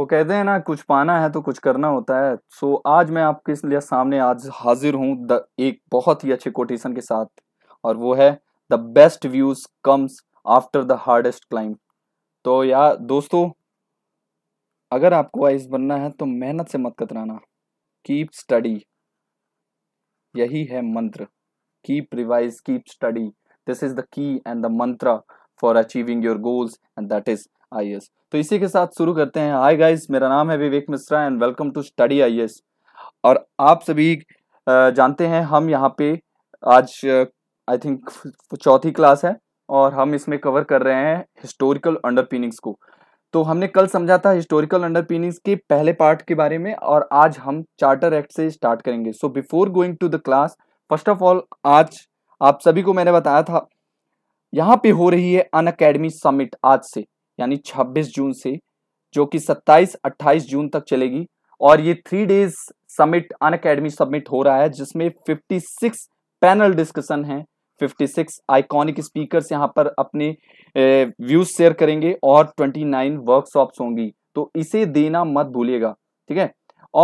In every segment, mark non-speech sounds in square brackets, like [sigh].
वो कहते हैं ना कुछ पाना है तो कुछ करना होता है सो आज मैं आपके लिए सामने आज हाजिर हूँ एक बहुत ही अच्छे कोटेशन के साथ और वो है the best views comes after the hardest climb तो यार दोस्तों अगर आपको आइस बनना है तो मेहनत से मत कतराना कीप स्टडी यही है मंत्र keep revise keep study this is the key and the mantra for achieving your goals and that is I e तो इसी के साथ शुरू करते हैं हाय गाइस मेरा नाम है Vivek Mishra and welcome to Study I और आप सभी जानते हैं हम यहाँ पे आज आई थिंक चौथी क्लास है और हम इसमें कवर कर रहे हैं हिस्टोरिकल अंडरपिनिंग्स को तो हमने कल समझा था हिस्टोरिकल अंडरपिनिंग्स के पहले पार्ट के बारे में और आज हम चार्टर एक्ट से स्टार्ट करेंगे so before going to the class first of all आज आप सभी को मैंने बताया था यहाँ पे हो रही है अन अकेडमी समिट आज से यानी 26 जून से जो कि 27-28 जून तक चलेगी और ये three days summit on academy submit हो रहा है जिसमें 56 पैनल डिस्कशन है 56 आइकॉनिक स्पीकर्स यहाँ पर अपने व्यूज शेयर करेंगे और 29 वर्कशॉप्स होंगी तो इसे देना मत भूलिएगा ठीक है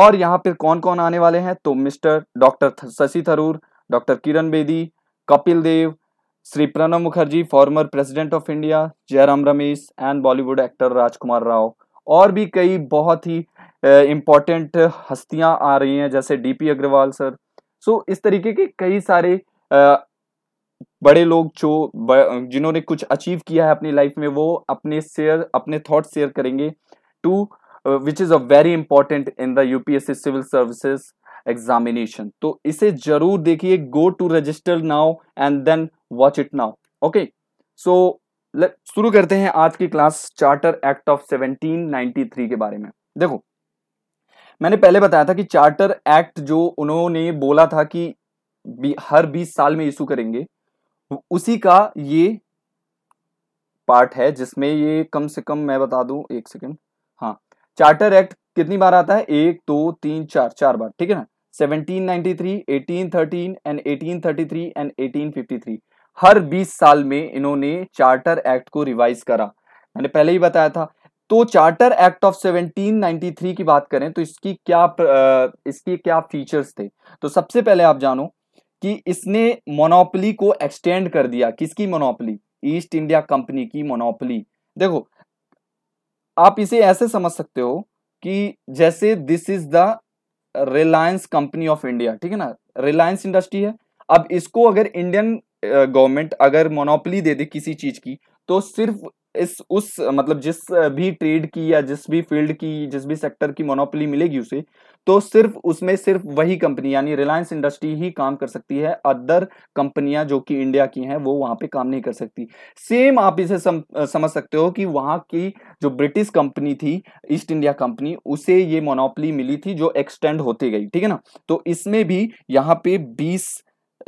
और यहाँ पर कौन कौन आने वाले हैं तो mister doctor Shashi Tharoor doctor Kiran Bedi Kapil Dev Shri Pranab Mukherjee former president of India Jairam Ramesh and Bollywood actor Rajkummar Rao और भी कई बहुत ही इम्पोर्टेंट हस्तियां आ रही हैं जैसे DP Agarwal sir so so, इस तरीके के कई सारे आ, बड़े लोग जो जिन्होंने कुछ अचीव किया है अपनी लाइफ में वो अपने शेयर अपने थॉट शेयर करेंगे to which is a very important in the UPSC civil services examination तो इसे जरूर देखिए go to register now and then watch it now okay so शुरू करते हैं आज की क्लास चार्टर एक्ट ऑफ 1793 के बारे में देखो मैंने पहले बताया था कि चार्टर एक्ट जो उन्होंने बोला था कि हर 20 साल में इशू करेंगे उसी का ये पार्ट है जिसमें ये कम से कम मैं बता दूं एक सेकंड हाँ चार्टर एक्ट कितनी बार आता है एक दो तो, तीन चार चार बार ठीक है ना 1793, 1813 एंड 1833 एंड 1853 हर 20 साल में इन्होंने चार्टर एक्ट को रिवाइज करा मैंने पहले ही बताया था तो चार्टर एक्ट ऑफ 1793 की बात करें तो इसकी क्या इसकी क्या फीचर्स थे तो सबसे पहले आप जानो कि इसने मोनोपली को एक्सटेंड कर दिया किसकी मोनोपली ईस्ट इंडिया कंपनी की मोनोपली देखो आप इसे ऐसे समझ सकते हो कि जैसे this is the Reliance company of India ठीक है ना रिलायंस इंडस्ट्री है अब इसको अगर इंडियन गवर्नमेंट अगर मोनोपली दे दे किसी चीज़ की तो सिर्फ इस उस मतलब जिस भी ट्रेड की या जिस भी फील्ड की जिस भी सेक्टर की मोनोपली मिलेगी उसे तो सिर्फ उसमें सिर्फ वही कंपनी यानी रिलायंस इंडस्ट्री ही काम कर सकती है अदर कंपनियां जो कि इंडिया की हैं वो वहां पे काम नहीं कर सकती सेम आप इसे सम, समझ सकते हो कि वहां की जो ब्रिटिश कंपनी थी ईस्ट इंडिया कंपनी उसे ये मोनोपली मिली थी जो एक्सटेंड होती गई ठीक है ना तो इसमें भी यहाँ पे बीस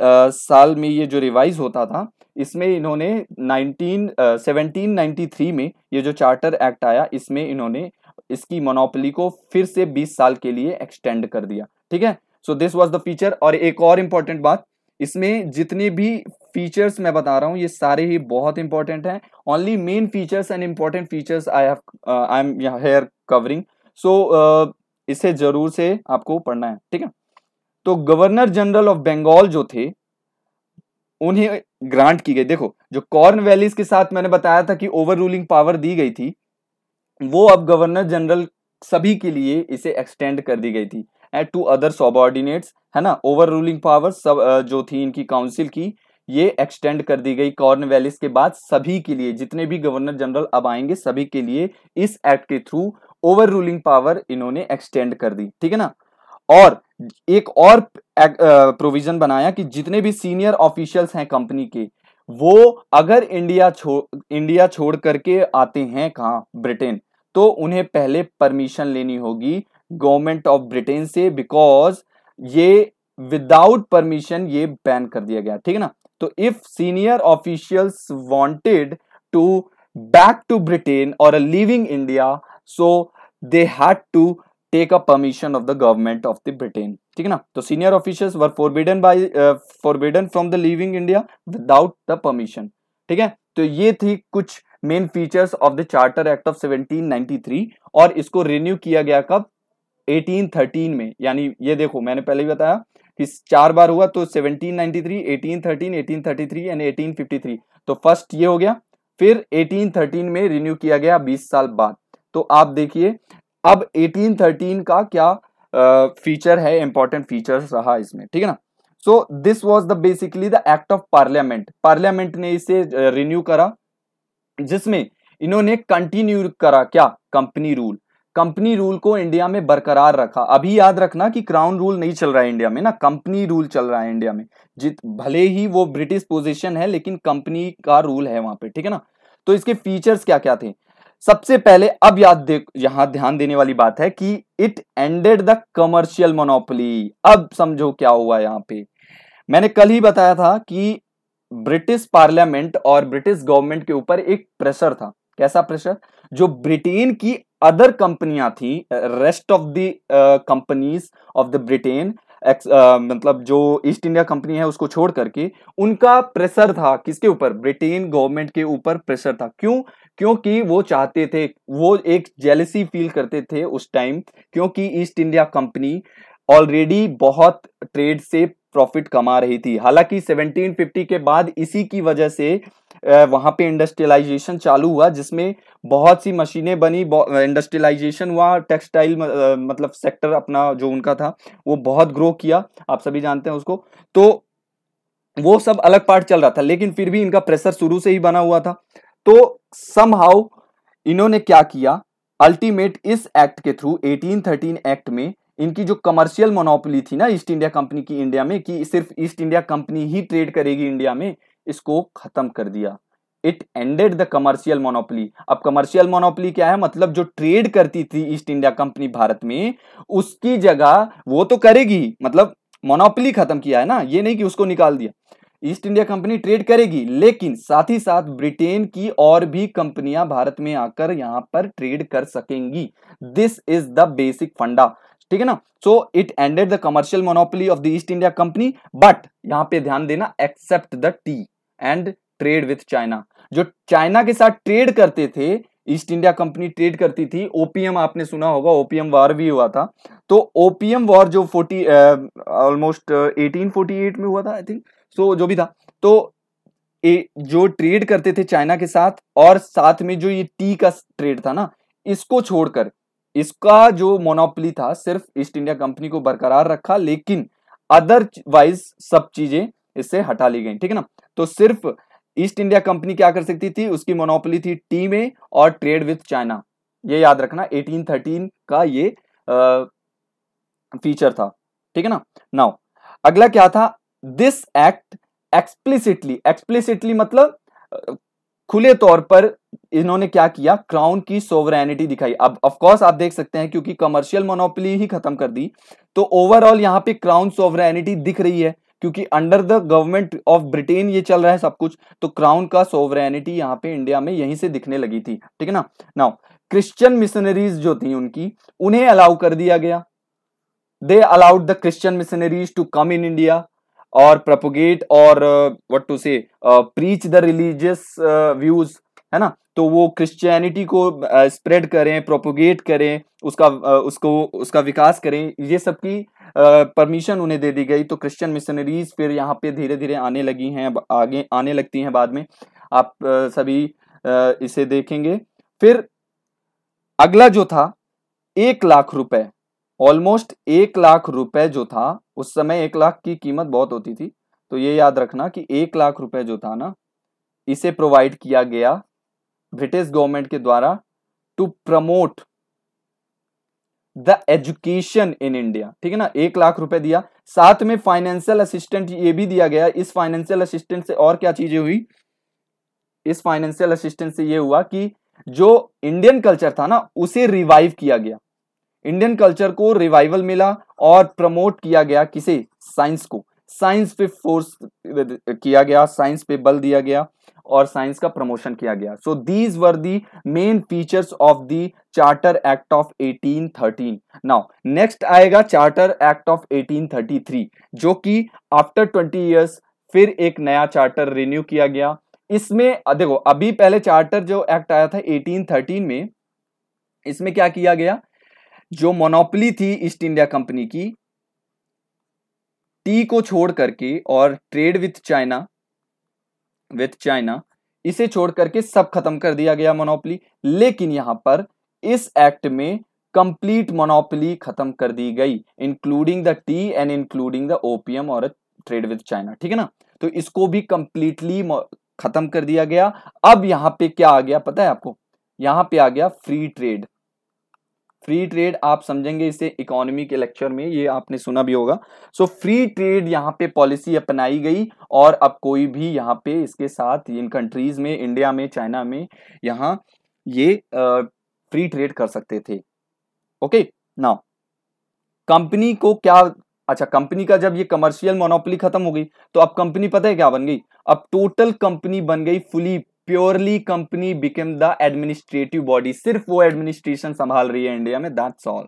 साल में ये जो रिवाइज होता था इसमें इन्होंने 19 1793 में ये जो चार्टर एक्ट आया इसमें इन्होंने इसकी मोनोपली को फिर से 20 साल के लिए एक्सटेंड कर दिया ठीक है so this was the feature और एक और इम्पॉर्टेंट बात इसमें जितने भी फीचर्स मैं बता रहा हूँ ये सारे ही बहुत इंपॉर्टेंट हैं only main features and important features I have I am here covering so इसे जरूर से आपको पढ़ना है ठीक है तो गवर्नर जनरल ऑफ बंगाल जो थे उन्हें ग्रांट की गई देखो जो कॉर्न वैलीज के साथ मैंने बताया था कि ओवर रूलिंग पावर दी गई थी वो अब गवर्नर जनरल सभी के लिए इसे एक्सटेंड कर दी गई थी एंड टू अदर सबॉर्डिनेट्स है ना ओवर रूलिंग पावर सब जो थी इनकी काउंसिल की ये एक्सटेंड कर दी गई कॉर्न वैलिस के बाद सभी के लिए जितने भी गवर्नर जनरल अब आएंगे सभी के लिए इस एक्ट के थ्रू ओवर रूलिंग पावर इन्होंने एक्सटेंड कर दी ठीक है ना और एक और प्रोविजन बनाया कि जितने भी सीनियर ऑफिशियल्स हैं कंपनी के वो अगर इंडिया छोड़ इंडिया छोड़ करके आते हैं कहा ब्रिटेन तो उन्हें पहले परमिशन लेनी होगी गवर्नमेंट ऑफ ब्रिटेन से बिकॉज ये विदाउट परमिशन ये बैन कर दिया गया ठीक है ना तो if senior officials wanted to back to Britain और living India so they had to take a permission of the government of the Britain ठीक है ना तो senior officials were forbidden by forbidden from the living India without the permission ठीक है तो ये थी कुछ main features of the charter act of 1793 और इसको रिन्यू किया गया कब 1813 में यानी ये देखो मैंने पहले ही बताया कि चार बार हुआ तो 1793, 1813, 1833 एंड 1853 तो फर्स्ट ये हो गया फिर 1813 में रिन्यू किया गया 20 साल बाद तो आप देखिए अब 1813 का क्या फीचर है इंपॉर्टेंट फीचर्स रहा इसमें ठीक है ना so this was the basically the act of parliament parliament ने इसे रिन्यू करा जिसमें इन्होंने कंटिन्यू करा क्या कंपनी रूल कंपनी रूल को इंडिया में बरकरार रखा अभी याद रखना कि क्राउन रूल नहीं चल रहा है इंडिया में ना कंपनी रूल चल रहा है इंडिया में जित भले ही वो ब्रिटिश पोजीशन है लेकिन कंपनी का रूल है वहां पे ठीक है ना तो इसके फीचर्स क्या क्या थे सबसे पहले अब याद देख यहां ध्यान देने वाली बात है कि it ended the commercial monopoly अब समझो क्या हुआ यहां पे मैंने कल ही बताया था कि ब्रिटिश पार्लियामेंट और ब्रिटिश गवर्नमेंट के ऊपर एक प्रेशर था कैसा प्रेशर जो ब्रिटेन की अदर कंपनियां थी rest of the companies of the Britain ex मतलब जो ईस्ट इंडिया कंपनी है उसको छोड़ करके उनका प्रेशर था किसके ऊपर ब्रिटेन गवर्नमेंट के ऊपर प्रेशर था क्यों क्योंकि वो चाहते थे वो एक जेलसी फील करते थे उस टाइम क्योंकि ईस्ट इंडिया कंपनी ऑलरेडी बहुत ट्रेड से प्रॉफिट कमा रही थी हालांकि 1750 के बाद इसी की वजह से वहां पे इंडस्ट्रियलाइजेशन चालू हुआ जिसमें बहुत सी मशीनें बनी इंडस्ट्रियलाइजेशन हुआ टेक्सटाइल मतलब सेक्टर अपना जो उनका था वो बहुत ग्रो किया आप सभी जानते हैं उसको तो वो सब अलग पार्ट चल रहा था लेकिन फिर भी इनका प्रेशर शुरू से ही बना हुआ था तो सम इन्होंने क्या किया अल्टीमेट इस एक्ट के थ्रू 1813 एक्ट में इनकी जो कमर्शियल मोनोपोली थी ना ईस्ट इंडिया कंपनी की इंडिया में कि सिर्फ ईस्ट इंडिया कंपनी ही ट्रेड करेगी इंडिया में इसको खत्म कर दिया it ended the commercial monopoly अब कमर्शियल मोनोपली क्या है मतलब जो ट्रेड करती थी ईस्ट इंडिया कंपनी भारत में उसकी जगह वो तो करेगी मतलब मोनोपली खत्म किया है ना ये नहीं कि उसको निकाल दिया ईस्ट इंडिया कंपनी ट्रेड करेगी लेकिन साथ ही साथ ब्रिटेन की और भी कंपनियां भारत में आकर यहां पर ट्रेड कर सकेंगी दिस इज द बेसिक फंडा ठीक है ना so it ended the commercial monopoly of the East India Company but यहां पे ध्यान देना except the tea and trade with China जो चाइना के साथ ट्रेड करते थे ईस्ट इंडिया कंपनी ट्रेड करती थी ओपीएम आपने सुना होगा ओपीएम वॉर भी हुआ था तो ओपीएम वॉर जो forty almost eighteen forty eight में हुआ था आई थिंक सो जो भी था तो ए, जो ट्रेड करते थे चाइना के साथ और साथ में जो ये टी का ट्रेड था ना इसको छोड़कर इसका जो मोनोपली था सिर्फ ईस्ट इंडिया कंपनी को बरकरार रखा लेकिन अदरवाइज सब चीजें इससे हटा ली गई ठीक है ना तो सिर्फ ईस्ट इंडिया कंपनी क्या कर सकती थी उसकी मोनोपली थी टी में और ट्रेड विथ चाइना ये याद रखना 1813 का ये आ, फीचर था ठीक है ना नाउ अगला क्या था दिस एक्ट एक्सप्लिसिटली एक्सप्लिसिटली मतलब खुले तौर पर इन्होंने क्या किया क्राउन की सोवरेनिटी दिखाई अब ऑफकोर्स आप देख सकते हैं क्योंकि कमर्शियल मोनोपली ही खत्म कर दी तो ओवरऑल यहां पे क्राउन सोवरेनिटी दिख रही है क्योंकि under the government of Britain ये चल रहा है सब कुछ तो क्राउन का सोवरेनिटी यहाँ पे इंडिया में यहीं से दिखने लगी थी ठीक है ना नाउ क्रिश्चियन मिशनरीज जो थी उनकी उन्हें अलाउ कर दिया गया they allowed the Christian missionaries to come in India और प्रपोगेट और what to say preach the religious views है ना तो वो क्रिश्चियनिटी को स्प्रेड uh, करें प्रोपोगेट करें उसका uh, उसको उसका विकास करें ये सब की परमिशन uh, उन्हें दे दी गई तो क्रिश्चियन मिशनरीज फिर यहाँ पे धीरे धीरे आने लगी हैं आगे आने लगती हैं बाद में आप सभी इसे देखेंगे फिर अगला जो था एक लाख रुपए ऑलमोस्ट एक लाख रुपए जो था उस समय एक लाख की कीमत बहुत होती थी तो ये याद रखना कि एक लाख रुपए जो था ना इसे प्रोवाइड किया गया ब्रिटिश गवर्नमेंट के द्वारा to promote the education in India ठीक है ना एक लाख रुपए दिया साथ में फाइनेंशियल असिस्टेंट ये भी दिया गया इस फाइनेंशियल असिस्टेंट से और क्या चीजें हुई इस फाइनेंशियल असिस्टेंट से ये हुआ कि जो इंडियन कल्चर था ना उसे रिवाइव किया गया इंडियन कल्चर को रिवाइवल मिला और प्रमोट किया गया किसे साइंस को साइंस पे फोर्स किया गया साइंस पे बल दिया गया और साइंस का प्रमोशन किया गया so these were the main features of the Charter act of 1813 now next आएगा चार्टर एक्ट ऑफ 1833 जो कि आफ्टर 20 इयर्स फिर एक नया चार्टर रिन्यू किया गया इसमें देखो अभी पहले चार्टर जो एक्ट आया था 1813 में इसमें क्या किया गया जो मोनोपली थी ईस्ट इंडिया कंपनी की टी को छोड़ करके और trade with China with China इसे छोड़ करके सब खत्म कर दिया गया मोनोपली लेकिन यहां पर इस एक्ट में कंप्लीट मोनोपली खत्म कर दी गई including the tea and including the opium और ट्रेड विथ चाइना ठीक है ना तो इसको भी कंप्लीटली खत्म कर दिया गया अब यहां पे क्या आ गया पता है आपको यहां पे आ गया फ्री ट्रेड फ्री ट्रेड आप समझेंगे इसे इकोनॉमी के लेक्चर में ये आपने सुना भी होगा सो फ्री ट्रेड यहाँ पे पॉलिसी अपनाई गई और अब कोई भी यहाँ पे इसके साथ इन कंट्रीज में इंडिया में चाइना में यहाँ ये फ्री ट्रेड कर सकते थे ओके ना कंपनी को क्या अच्छा कंपनी का जब ये कमर्शियल मोनोपोली खत्म हो गई तो अब कंपनी पता है क्या बन गई अब टोटल कंपनी बन गई fully purely company became the administrative body सिर्फ वो एडमिनिस्ट्रेशन संभाल रही है इंडिया में दैट्स ऑल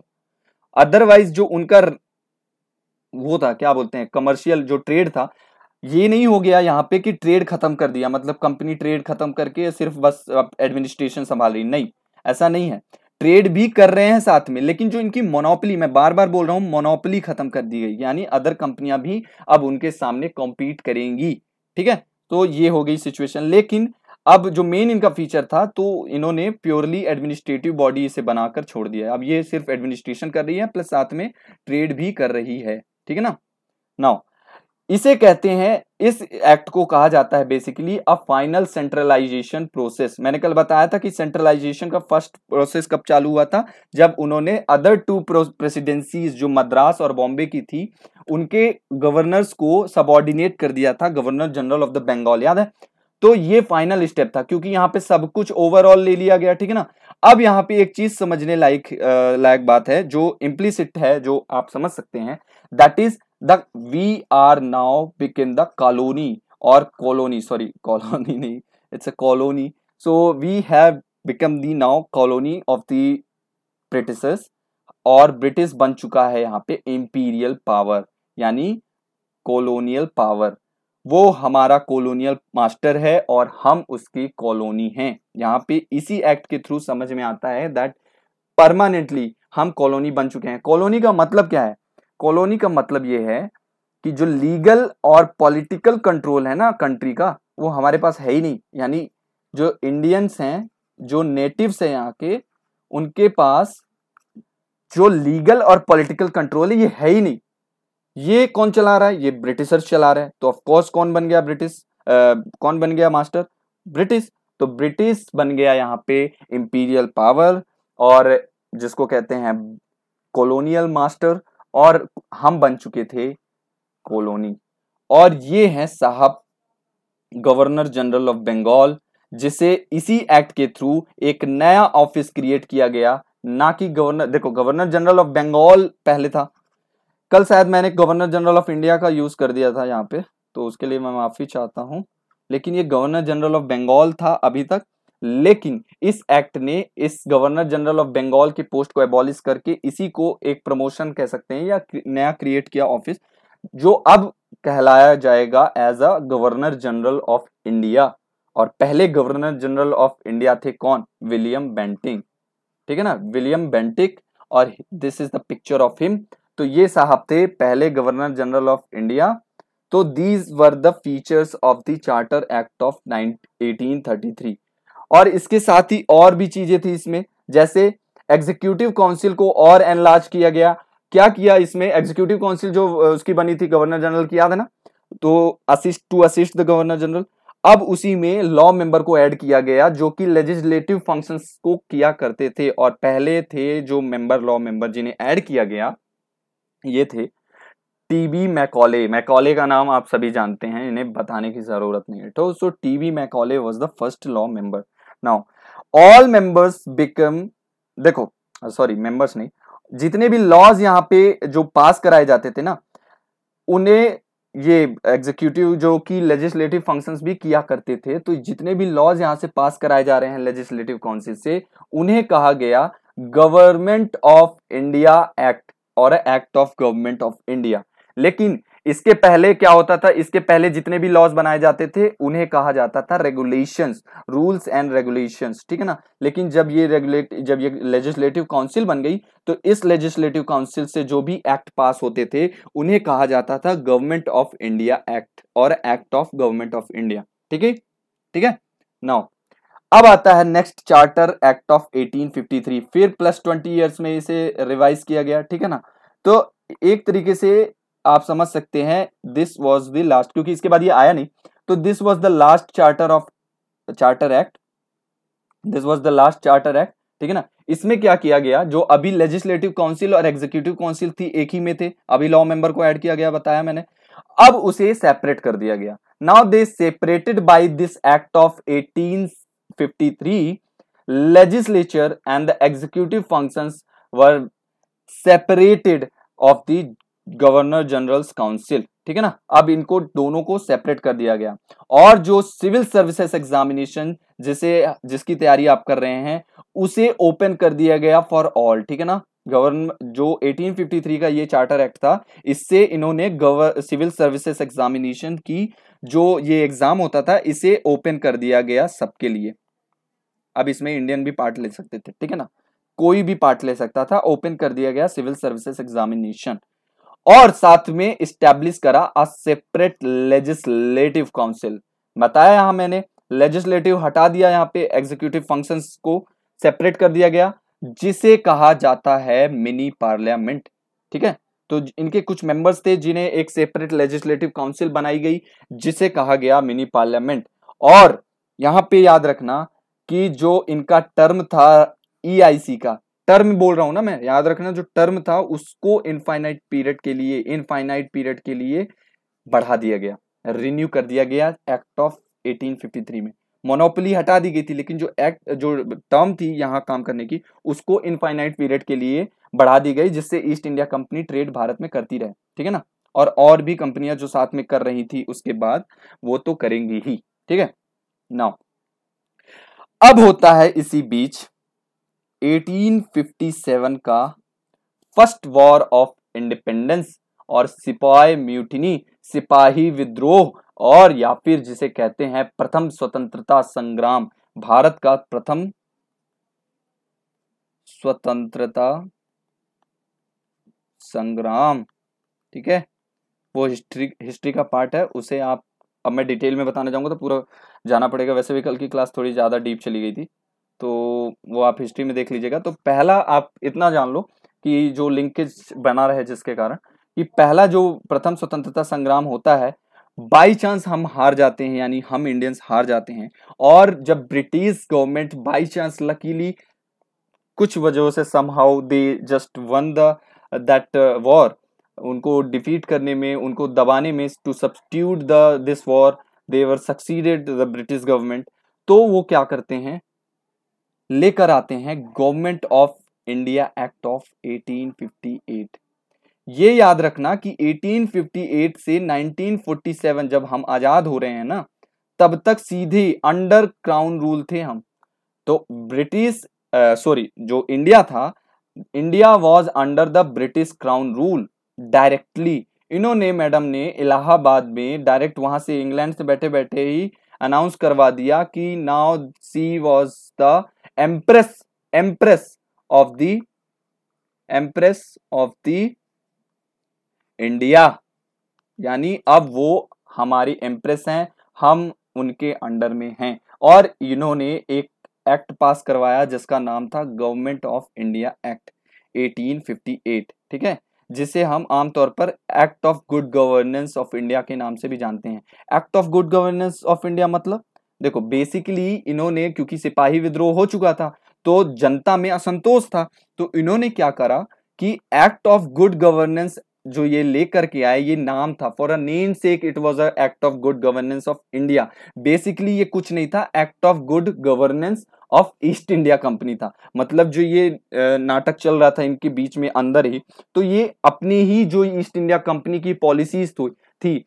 अदरवाइज जो उनका वो था क्या बोलते हैं कमर्शियल जो ट्रेड था ये नहीं हो गया यहाँ पे कि ट्रेड खत्म कर दिया मतलब कंपनी ट्रेड खत्म करके सिर्फ बस एडमिनिस्ट्रेशन संभाल रही नहीं ऐसा नहीं है ट्रेड भी कर रहे हैं साथ में लेकिन जो इनकी मोनोपली मैं बार बार बोल रहा हूँ मोनोपली खत्म कर दी गई यानी अदर कंपनियां भी अब उनके सामने कॉम्पीट करेंगी ठीक है तो ये हो गई सिचुएशन लेकिन अब जो मेन इनका फीचर था तो इन्होंने प्योरली एडमिनिस्ट्रेटिव बॉडी इसे बनाकर छोड़ दिया अब ये सिर्फ एडमिनिस्ट्रेशन कर रही है प्लस साथ में ट्रेड भी कर रही है ठीक है ना नाउ इसे कहते हैं इस एक्ट को कहा जाता है basically a final centralization process मैंने कल बताया था कि सेंट्रलाइजेशन का फर्स्ट प्रोसेस कब चालू हुआ था जब उन्होंने अदर टू प्रेसिडेंसीज जो मद्रास और बॉम्बे की थी उनके गवर्नर्स को सबॉर्डिनेट कर दिया था Governor general of the Bengal याद है तो ये फाइनल स्टेप था क्योंकि यहाँ पे सब कुछ ओवरऑल ले लिया गया ठीक है ना अब यहाँ पे एक चीज समझने लायक लायक बात है जो इम्प्लीसिट है जो आप समझ सकते हैं that is the we are now in the colony और कॉलोनी सॉरी कॉलोनी नहीं it's a colony so we have become the now colony of the Britishers और ब्रिटिश बन चुका है यहाँ पे इंपीरियल पावर यानी कॉलोनियल पावर वो हमारा कॉलोनियल मास्टर है और हम उसकी कॉलोनी हैं यहाँ पे इसी एक्ट के थ्रू समझ में आता है दैट परमानेंटली हम कॉलोनी बन चुके हैं कॉलोनी का मतलब क्या है कॉलोनी का मतलब ये है कि जो लीगल और पॉलिटिकल कंट्रोल है ना कंट्री का वो हमारे पास है ही नहीं यानी जो इंडियंस हैं जो नेटिव्स हैं यहाँ के उनके पास जो लीगल और पॉलिटिकल कंट्रोल है ये है ही नहीं ये कौन चला रहा है ये ब्रिटिशर्स चला रहे हैं तो ऑफकोर्स कौन बन गया ब्रिटिश कौन बन गया मास्टर ब्रिटिश तो ब्रिटिश बन गया यहाँ पे इम्पीरियल पावर और जिसको कहते हैं कॉलोनियल मास्टर और हम बन चुके थे कॉलोनी और ये हैं साहब गवर्नर जनरल ऑफ बंगाल जिसे इसी एक्ट के थ्रू एक नया ऑफिस क्रिएट किया गया ना कि गवर्नर देखो गवर्नर जनरल ऑफ बंगाल पहले था कल शायद मैंने गवर्नर जनरल ऑफ इंडिया का यूज़ कर दिया था यहाँ पे तो उसके लिए मैं माफ़ी चाहता हूँ लेकिन ये गवर्नर जनरल ऑफ बंगाल था अभी तक लेकिन इस एक्ट ने इस गवर्नर जनरल ऑफ बंगाल की पोस्ट को एबॉलिश करके इसी को एक प्रमोशन कह सकते हैं या नया क्रिएट किया ऑफिस जो अब कहलाया जाएगा as a Governor general of India और पहले गवर्नर जनरल ऑफ इंडिया थे कौन विलियम बेंटिंग ठीक है ना विलियम बेंटिक और this is the picture of him तो ये साहब थे पहले गवर्नर जनरल ऑफ इंडिया तो these were the features of the charter act of 1833 और इसके साथ ही और भी चीजें थी इसमें जैसे एग्जीक्यूटिव काउंसिल को और एनलार्ज किया गया क्या किया इसमें एग्जीक्यूटिव काउंसिल जो उसकी बनी थी गवर्नर जनरल की याद है ना तो assist to assist the Governor General अब उसी में लॉ मेंबर को ऐड किया गया जो कि लेजिस्लेटिव फंक्शंस को किया करते थे और पहले थे जो मेंबर लॉ मेंबर जिन्हें ऐड किया गया ये थे टीबी मैकॉले मैकॉले का नाम आप सभी जानते हैं इन्हें बताने की जरूरत नहीं है तो so TB Macaulay was the first law member now all members become देखो सॉरी मेंबर्स नहीं जितने भी लॉज यहाँ पे जो पास कराए जाते थे ना उन्हें ये एग्जीक्यूटिव जो कि लेजिस्लेटिव फंक्शंस भी किया करते थे तो जितने भी लॉज यहाँ से पास कराए जा रहे हैं लेजिस्लेटिव काउंसिल से उन्हें कहा गया गवर्नमेंट ऑफ इंडिया एक्ट और Act of Government of India लेकिन इसके पहले क्या होता था इसके पहले जितने भी लॉज बनाए जाते थे उन्हें कहा जाता था रेगुलेशंस रूल्स एंड रेगुलेशंस ठीक है ना लेकिन जब ये रेगुलेट जब ये लेजिस्लेटिव काउंसिल बन गई तो इस लेजिस्लेटिव काउंसिल से जो भी एक्ट पास होते थे उन्हें कहा जाता था गवर्नमेंट ऑफ इंडिया एक्ट और Act of Government of India ठीक है ठीक है नाउ अब आता है नेक्स्ट चार्टर एक्ट ऑफ 1853 फिर प्लस 20 इयर्स में इसे रिवाइज किया गया ठीक है ना तो एक तरीके से आप समझ सकते हैं दिस वाज द लास्ट क्योंकि इसके बाद ये आया नहीं तो this was the last charter of Charter Act this was the last Charter Act ठीक है ना इसमें क्या किया गया जो अभी लेजिस्लेटिव काउंसिल और एग्जीक्यूटिव काउंसिल थी एक ही में थे अभी लॉ मेंबर को एड किया गया बताया मैंने अब उसे सेपरेट कर दिया गया now they separated by this act of eighteen 1953 legislature and the executive functions were separated of the governor general's council ठीक है ना अब इनको दोनों को सेपरेट कर दिया गया और जो सिविल सर्विसेज एग्जामिनेशन जिसे जिसकी तैयारी आप कर रहे हैं उसे ओपन कर दिया गया फॉर ऑल ठीक है ना गवर्नमेंट जो 1853 का ये चार्टर एक्ट था इससे इन्होंने गवर सिविल सर्विसेज एग्जामिनेशन की जो ये एग्जाम होता था इसे ओपन कर दिया गया सबके लिए अब इसमें इंडियन भी पार्ट ले सकते थे ठीक है ना कोई भी पार्ट ले सकता था ओपन कर दिया गया सिविल सर्विसेज एग्जामिनेशन और साथ में स्टैब्लिश करा अ सेपरेट लेजिस्लेटिव काउंसिल बताया यहां मैंने लेजिस्लेटिव हटा दिया यहां पे एग्जीक्यूटिव फंक्शंस को सेपरेट कर दिया गया जिसे कहा जाता है मिनी पार्लियामेंट ठीक है तो इनके कुछ मेंबर्स थे जिन्हें एक सेपरेट लेजिस्लेटिव काउंसिल बनाई गई जिसे कहा गया मिनी पार्लियामेंट और यहाँ पे याद रखना कि जो इनका टर्म था ई e का टर्म बोल रहा हूं ना मैं याद रखना जो टर्म था उसको इनफाइनाइट पीरियड के लिए इनफाइनाइट पीरियड के लिए बढ़ा दिया गया रिन्यू कर दिया गया एक्ट ऑफ 1853 में मोनोपोली हटा दी गई थी लेकिन जो एक्ट जो टर्म थी यहाँ काम करने की उसको इनफाइनाइट पीरियड के लिए बढ़ा दी गई जिससे East India Company trade Bharat में करती रहे ठीक है ना और और भी कंपनियां जो साथ में कर रही थी उसके बाद वो तो करेंगी ही ठीक है नाउ अब होता है इसी बीच 1857 का फर्स्ट वॉर ऑफ इंडिपेंडेंस और सिपाही म्यूटिनी सिपाही विद्रोह और या फिर जिसे कहते हैं प्रथम स्वतंत्रता संग्राम भारत का प्रथम स्वतंत्रता संग्राम ठीक है वो हिस्ट्री हिस्ट्री का पार्ट है उसे आप अब मैं डिटेल में बताना चाहूंगा तो पूरा जाना पड़ेगा वैसे भी कल की क्लास थोड़ी ज़्यादा डीप चली गई थी तो वो आप हिस्ट्री में देख लीजिएगा तो पहला आप इतना जान लो कि जो लिंकेज बना रहे जिसके कारण कि पहला जो प्रथम स्वतंत्रता संग्राम होता है बाई चांस हम हार जाते हैं यानी हम इंडियंस हार जाते हैं और जब British government by chance luckily कुछ वजहों से somehow they just won the that war उनको डिफीट करने में उनको दबाने में to substitute the this war they were succeeded the British government तो वो क्या करते हैं लेकर आते हैं Government of India act of 1858 ये याद रखना कि 1858 से 1947 जब हम आजाद हो रहे हैं ना तब तक सीधे अंडर क्राउन रूल थे हम तो ब्रिटिश सॉरी जो इंडिया था India was under the British crown rule directly इन्होंने मैडम ने इलाहाबाद में डायरेक्ट वहां से इंग्लैंड से बैठे बैठे ही अनाउंस करवा दिया कि now she was the empress empress of the empress of the India यानी अब वो हमारी एम्प्रेस हैं हम उनके अंडर में हैं और इन्होंने एक एक्ट पास करवाया जिसका नाम था गवर्नमेंट ऑफ इंडिया एक्ट 1858 ठीक है जिसे हम आमतौर पर Act of Good Governance of India के नाम से भी जानते हैं Act of Good Governance of India मतलब देखो बेसिकली इन्होंने क्योंकि सिपाही विद्रोह हो चुका था तो जनता में असंतोष था तो इन्होंने क्या करा कि एक्ट ऑफ गुड गवर्नेंस जो ये लेकर के आए ये नाम था for a name sake it was a Act of Good Governance of India basically ये कुछ नहीं था Act of Good Governance of East India Company था मतलब जो ये नाटक चल रहा था इनके बीच में अंदर ही तो ये अपने ही जो ईस्ट इंडिया कंपनी की पॉलिसीज थी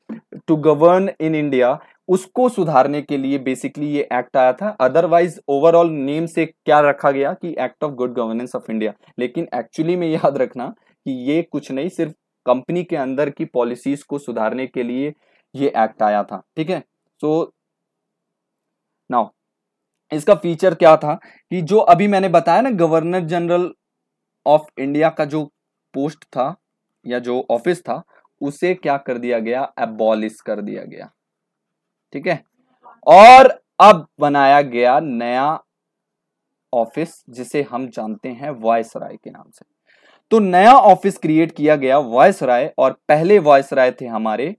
टू गवर्न इन इंडिया उसको सुधारने के लिए बेसिकली ये एक्ट आया था अदरवाइज ओवरऑल नेम से क्या रखा गया कि Act of Good Governance of India लेकिन एक्चुअली में याद रखना कि ये कुछ नहीं सिर्फ कंपनी के अंदर की पॉलिसीज को सुधारने के लिए ये एक्ट आया था ठीक है सो नाउ इसका फीचर क्या था कि जो अभी मैंने बताया ना गवर्नर जनरल ऑफ इंडिया का जो पोस्ट था या जो ऑफिस था उसे क्या कर दिया गया एबॉलिश कर दिया गया ठीक है और अब बनाया गया नया ऑफिस जिसे हम जानते हैं वायसराय के नाम से तो नया ऑफिस क्रिएट किया गया वॉयस राय और पहले वॉयस राय थे हमारे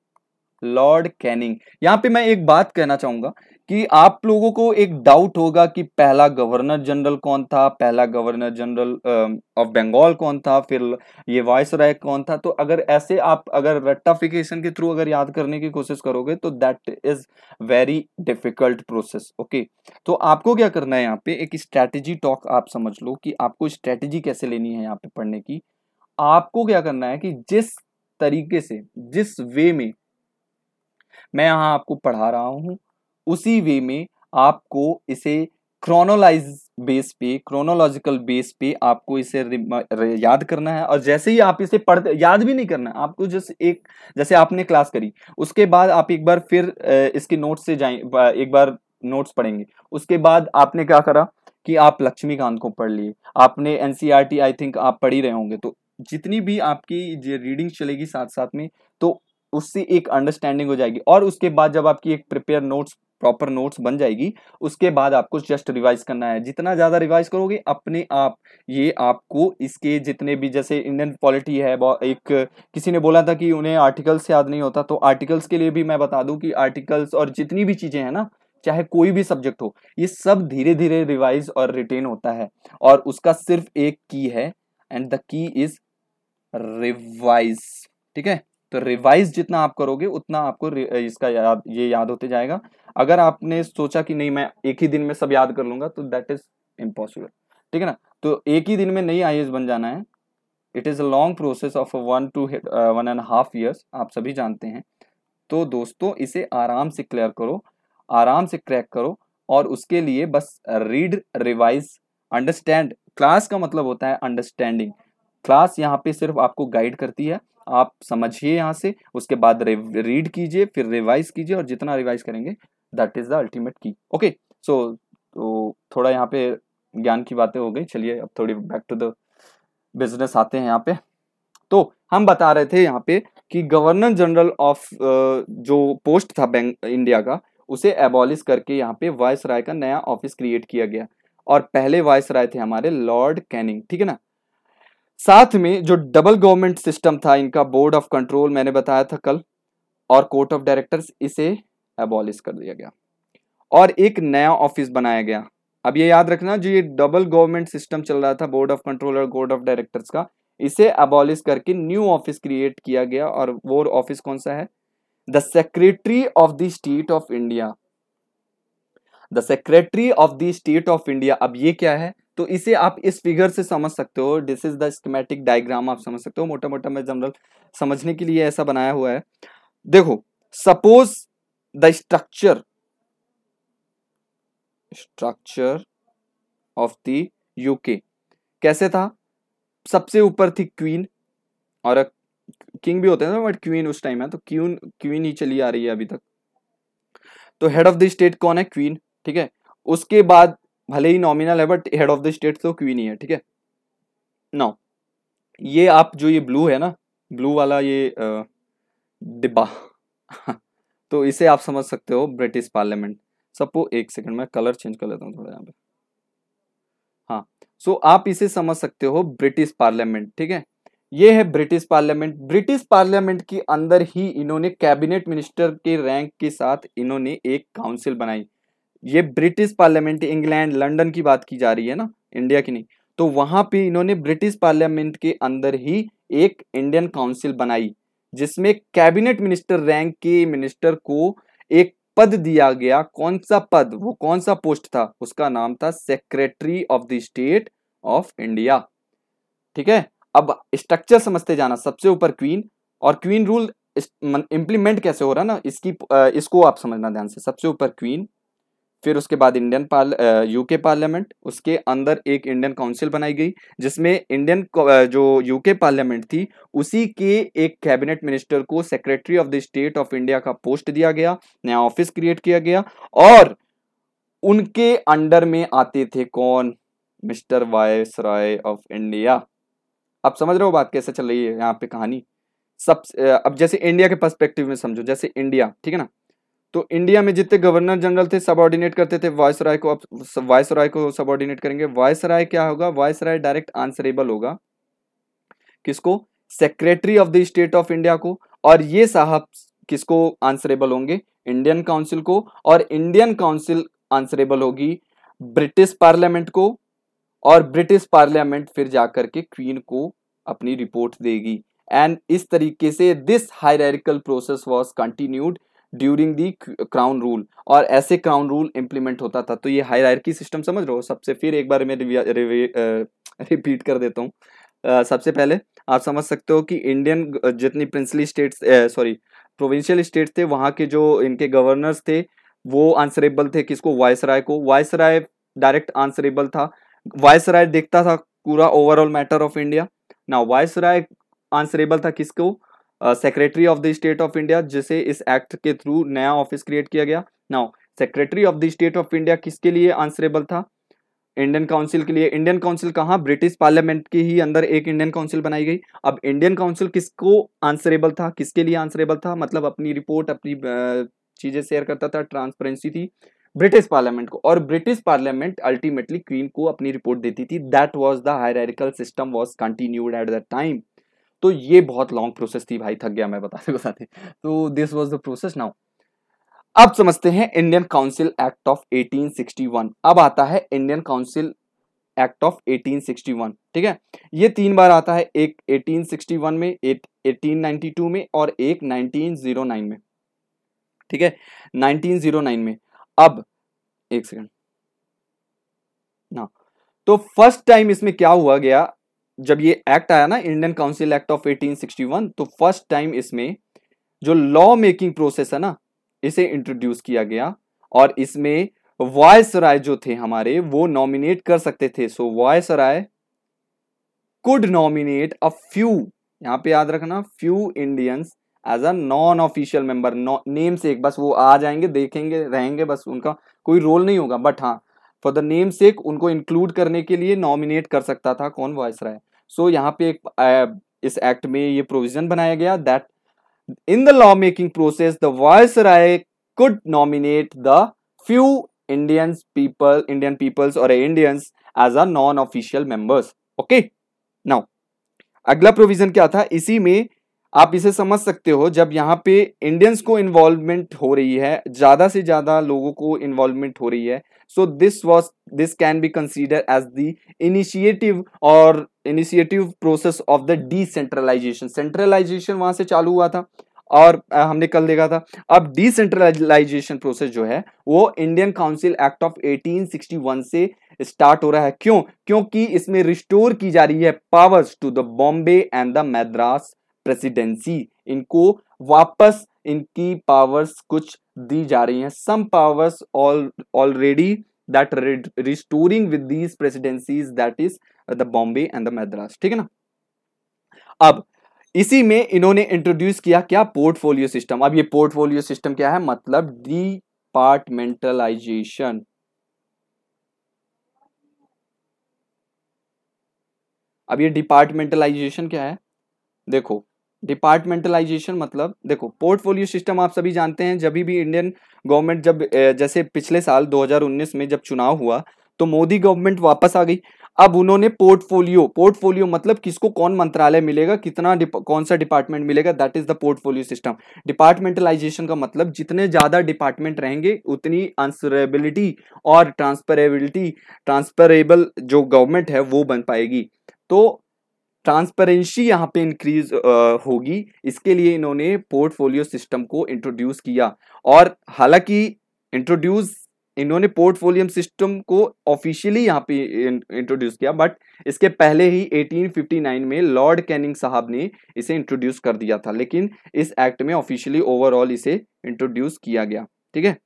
लॉर्ड कैनिंग यहां पे मैं एक बात कहना चाहूंगा कि आप लोगों को एक डाउट होगा कि पहला गवर्नर जनरल कौन था पहला गवर्नर जनरल ऑफ बंगाल कौन था फिर ये वॉइस राय कौन था तो अगर ऐसे आप अगर रट्टाफिकेशन के थ्रू अगर याद करने की कोशिश करोगे तो that is very difficult process okay तो आपको क्या करना है यहाँ पे एक स्ट्रैटेजी टॉक आप समझ लो कि आपको स्ट्रैटेजी कैसे लेनी है यहाँ पे पढ़ने की आपको क्या करना है कि जिस तरीके से जिस वे में मैं यहाँ आपको पढ़ा रहा हूँ उसी वे में आपको इसे क्रोनोलाइज बेस पे क्रोनोलॉजिकल बेस पे आपको इसे याद करना है और जैसे ही आप इसे पढ़ याद भी नहीं करना आपको जैसे एक जैसे आपने क्लास करी उसके बाद आप एक बार फिर इसके नोट्स से जाए एक बार नोट्स पढ़ेंगे उसके बाद आपने क्या करा कि आप लक्ष्मीकांत को पढ़ लिए आपने एन आई थिंक आप पढ़ ही रहे होंगे तो जितनी भी आपकी जो रीडिंग चलेगी साथ साथ में तो उससे एक अंडरस्टैंडिंग हो जाएगी और उसके बाद जब आपकी एक प्रिपेयर नोट्स प्रॉपर नोट्स बन जाएगी उसके बाद आपको जस्ट रिवाइज करना है जितना ज़्यादा रिवाइज करोगे अपने आप ये आपको इसके जितने भी जैसे इंडियन पॉलिटी है एक किसी ने बोला था कि उन्हें आर्टिकल्स याद नहीं होता तो आर्टिकल्स के लिए भी मैं बता दूं कि आर्टिकल्स और जितनी भी चीज़ें हैं ना चाहे कोई भी सब्जेक्ट हो ये सब धीरे धीरे रिवाइज और रिटेन होता है और उसका सिर्फ एक की है and the key is revise ठीक है तो रिवाइज जितना आप करोगे उतना आपको इसका याद ये याद होते जाएगा अगर आपने सोचा कि नहीं मैं एक ही दिन में सब याद कर लूंगा तो दैट इज इम्पॉसिबल ठीक है ना तो एक ही दिन में नहीं आई बन जाना है it is a long process of one two one and half years आप सभी जानते हैं तो दोस्तों इसे आराम से क्लियर करो आराम से क्रैक करो और उसके लिए बस रीड रिवाइज अंडरस्टैंड क्लास का मतलब होता है अंडरस्टैंडिंग क्लास यहाँ पे सिर्फ आपको गाइड करती है आप समझिए यहाँ से उसके बाद रीड कीजिए फिर रिवाइज कीजिए और जितना रिवाइज करेंगे that is the ultimate key okay so तो थोड़ा यहाँ पे ज्ञान की बातें हो गई चलिए अब थोड़ी बैक टू द बिजनेस आते हैं यहाँ पे तो हम बता रहे थे यहाँ पे कि गवर्नर जनरल ऑफ जो पोस्ट था बैंक इंडिया का उसे एबॉलिश करके यहाँ पे वॉयस राय का नया ऑफिस क्रिएट किया गया और पहले वॉयस राय थे हमारे लॉर्ड कैनिंग ठीक है ना साथ में जो डबल गवर्नमेंट सिस्टम था इनका बोर्ड ऑफ कंट्रोल मैंने बताया था कल और कोर्ट ऑफ डायरेक्टर्स इसे एबॉलिश कर दिया गया और एक नया ऑफिस बनाया गया अब ये याद रखना जो ये डबल गवर्नमेंट सिस्टम चल रहा था बोर्ड ऑफ कंट्रोल और बोर्ड ऑफ डायरेक्टर्स का इसे अबॉलिश करके न्यू ऑफिस क्रिएट किया गया और वो ऑफिस कौन सा है the secretary of the state of India the secretary of the state of India अब ये क्या है तो इसे आप इस फिगर से समझ सकते हो this is the schematic diagram आप समझ सकते हो मोटा मोटा मैं जनरल समझने के लिए ऐसा बनाया हुआ है देखो suppose the structure structure of the UK कैसे था सबसे ऊपर थी क्वीन और किंग भी होते हैं ना बट क्वीन उस टाइम है तो क्वीन क्वीन ही चली आ रही है अभी तक तो हेड ऑफ द स्टेट कौन है क्वीन ठीक है उसके बाद भले ही नॉमिनल है but head of the state तो क्वीन ही है ठीक है नाउ ये आप जो ये ब्लू है ना ब्लू वाला ये डिब्बा [laughs] तो इसे आप समझ सकते हो ब्रिटिश पार्लियामेंट सपो एक सेकंड में कलर चेंज कर लेता हूँ थोड़ा यहाँ पे हाँ सो so, आप इसे समझ सकते हो ब्रिटिश पार्लियामेंट ठीक है ये है ब्रिटिश पार्लियामेंट ब्रिटिश पार्लियामेंट के अंदर ही इन्होंने कैबिनेट मिनिस्टर के रैंक के साथ इन्होंने एक काउंसिल बनाई ये ब्रिटिश पार्लियामेंट इंग्लैंड लंदन की बात की जा रही है ना इंडिया की नहीं तो वहां पे इन्होंने ब्रिटिश पार्लियामेंट के अंदर ही एक इंडियन काउंसिल बनाई जिसमें कैबिनेट मिनिस्टर रैंक के मिनिस्टर को एक पद दिया गया कौन सा पद वो कौन सा पोस्ट था उसका नाम था secretary of the state of India ठीक है अब स्ट्रक्चर समझते जाना सबसे ऊपर क्वीन और क्वीन रूल इंप्लीमेंट कैसे हो रहा ना इसकी इसको आप समझना ध्यान से सबसे ऊपर क्वीन फिर उसके बाद इंडियन पार्ल यूके पार्लियामेंट उसके अंदर एक इंडियन काउंसिल बनाई गई जिसमें इंडियन जो यूके पार्लियामेंट थी उसी के एक कैबिनेट मिनिस्टर को Secretary of the state of India का पोस्ट दिया गया नया ऑफिस क्रिएट किया गया और उनके अंडर में आते थे कौन mister viceroy of India आप समझ रहे हो बात कैसे चल रही है यहाँ पे कहानी सब अब जैसे इंडिया के पर्सपेक्टिव में समझो जैसे इंडिया ठीक है ना तो इंडिया में जितने गवर्नर जनरल थे सबॉर्डिनेट करते थे वायस राय को आप वायस राय को सबॉर्डिनेट करेंगे वायस राय क्या होगा वायस राय डायरेक्ट आंसरेबल होगा किसको Secretary of the state of India को और ये साहब किसको आंसरेबल होंगे इंडियन काउंसिल को और इंडियन काउंसिल आंसरेबल होगी ब्रिटिश पार्लियामेंट को और ब्रिटिश पार्लियामेंट फिर जाकर के क्वीन को अपनी रिपोर्ट देगी एंड इस तरीके से this hierarchical process was continued during the crown rule और ऐसे क्राउन रूल इंप्लीमेंट होता था तो ये हायरार्की सिस्टम समझ रहे हो सबसे फिर एक बार मैं रिपीट कर देता हूँ सबसे पहले आप समझ सकते हो कि इंडियन जितनी princely states sorry provincial state थे वहाँ के जो इनके गवर्नर्स थे वो आंसरेबल थे किसको वायस राय को वायस राय डायरेक्ट आंसरेबल था वायस राय देखता था पूरा ओवरऑल मैटर ऑफ इंडिया ना वायस राय आंसरेबल था किसको Secretary of the state of India जिसे इस एक्ट के थ्रू नया ऑफिस क्रिएट किया गया now Secretary of the state of India किसके लिए आंसरेबल था इंडियन काउंसिल के लिए इंडियन काउंसिल कहाँ ब्रिटिश पार्लियामेंट के ही अंदर एक इंडियन काउंसिल बनाई गई अब इंडियन काउंसिल किसको आंसरेबल था किसके लिए आंसरेबल था मतलब अपनी रिपोर्ट अपनी चीज़ें शेयर करता था ट्रांसपेरेंसी थी ब्रिटिश पार्लियामेंट को और ब्रिटिश पार्लियामेंट अल्टीमेटली क्वीन को अपनी रिपोर्ट देती थी that was the hierarchical system was continued at the time तो ये बहुत लॉन्ग प्रोसेस थी भाई थक गया मैं बताते बताते तो this was the process now अब समझते हैं इंडियन काउंसिल एक्ट ऑफ 1861 अब आता है इंडियन काउंसिल एक्ट ऑफ 1861 ठीक है ये तीन बार आता है एक 1861 में एक 1892 में और एक 1909 में ठीक है 1909 में अब एक सेकंड ना तो फर्स्ट टाइम इसमें क्या हुआ गया जब ये एक्ट आया ना इंडियन काउंसिल एक्ट ऑफ 1861 तो फर्स्ट टाइम इसमें जो लॉ मेकिंग प्रोसेस है ना इसे इंट्रोड्यूस किया गया और इसमें वॉयस राय जो थे हमारे वो नॉमिनेट कर सकते थे so viceroy could nominate a few यहां पे याद रखना few Indians as a non official member name एक बस वो आ जाएंगे देखेंगे रहेंगे बस उनका कोई रोल नहीं होगा बट हाँ फॉर द नेम से उनको इंक्लूड करने के लिए नॉमिनेट कर सकता था कौन वॉयस राय सो so, यहाँ पे एक uh, इस एक्ट में ये प्रोविजन बनाया गया that in the law making process the viceroy could nominate the few Indians people Indian peoples और Indians as a non official members okay now अगला प्रोविजन क्या था इसी में आप इसे समझ सकते हो जब यहाँ पे इंडियंस को इन्वॉल्वमेंट हो रही है ज़्यादा से ज़्यादा लोगों को इन्वॉल्वमेंट हो रही है so this was this can be considered as the initiative or initiative process of the decentralization centralization वहां से चालू हुआ था और हमने कल देखा था अब डिसेंट्रलाइजेशन प्रोसेस जो है वो इंडियन काउंसिल एक्ट ऑफ 1861 से स्टार्ट हो रहा है क्यों क्योंकि इसमें रिस्टोर की जा रही है powers to the Bombay and the Madras presidency इनको वापस इनकी पावर्स कुछ दी जा रही हैं some powers already that restoring with these presidencies that is the Bombay and the Madras ठीक है ना अब इसी में इन्होंने इंट्रोड्यूस किया क्या पोर्टफोलियो सिस्टम अब ये पोर्टफोलियो सिस्टम क्या है मतलब डिपार्टमेंटलाइजेशन अब ये डिपार्टमेंटलाइजेशन क्या है देखो डिपार्टमेंटलाइजेशन मतलब देखो पोर्टफोलियो सिस्टम आप सभी जानते हैं जब भी इंडियन गवर्नमेंट जब जैसे पिछले साल 2019 में जब चुनाव हुआ तो मोदी गवर्नमेंट वापस आ गई अब उन्होंने पोर्टफोलियो पोर्टफोलियो मतलब किसको कौन मंत्रालय मिलेगा कितना कौन सा डिपार्टमेंट मिलेगा that is the portfolio system departmentalization का मतलब जितने ज्यादा डिपार्टमेंट रहेंगे उतनी आंसरेबिलिटी और ट्रांसफरेबिलिटी ट्रांसफरेबल जो गवर्नमेंट है वो बन पाएगी तो ट्रांसपेरेंसी यहाँ पे इंक्रीज होगी इसके लिए इन्होंने पोर्टफोलियो सिस्टम को इंट्रोड्यूस किया और हालांकि इंट्रोड्यूस इन्होंने पोर्टफोलियो सिस्टम को ऑफिशियली यहाँ पे इंट्रोड्यूस किया बट इसके पहले ही 1859 में लॉर्ड कैनिंग साहब ने इसे इंट्रोड्यूस कर दिया था लेकिन इस एक्ट में ऑफिशियली ओवरऑल इसे इंट्रोड्यूस किया गया ठीक है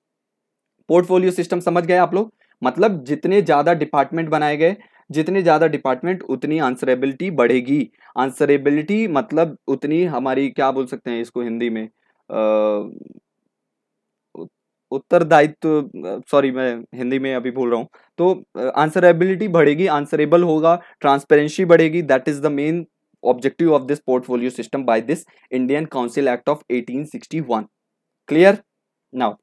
पोर्टफोलियो सिस्टम समझ गए आप लोग मतलब जितने ज़्यादा डिपार्टमेंट बनाए गए जितने ज़्यादा डिपार्टमेंट उतनी आंसरेबिलिटी बढ़ेगी आंसरेबिलिटी मतलब उतनी हमारी क्या बोल सकते हैं इसको हिंदी में उत्तरदायित्व सॉरी मैं हिंदी में अभी बोल रहा हूँ तो आंसरेबिलिटी बढ़ेगी आंसरेबल होगा ट्रांसपेरेंसी बढ़ेगी that is the main objective of this portfolio system by this Indian council act of 1861 clear now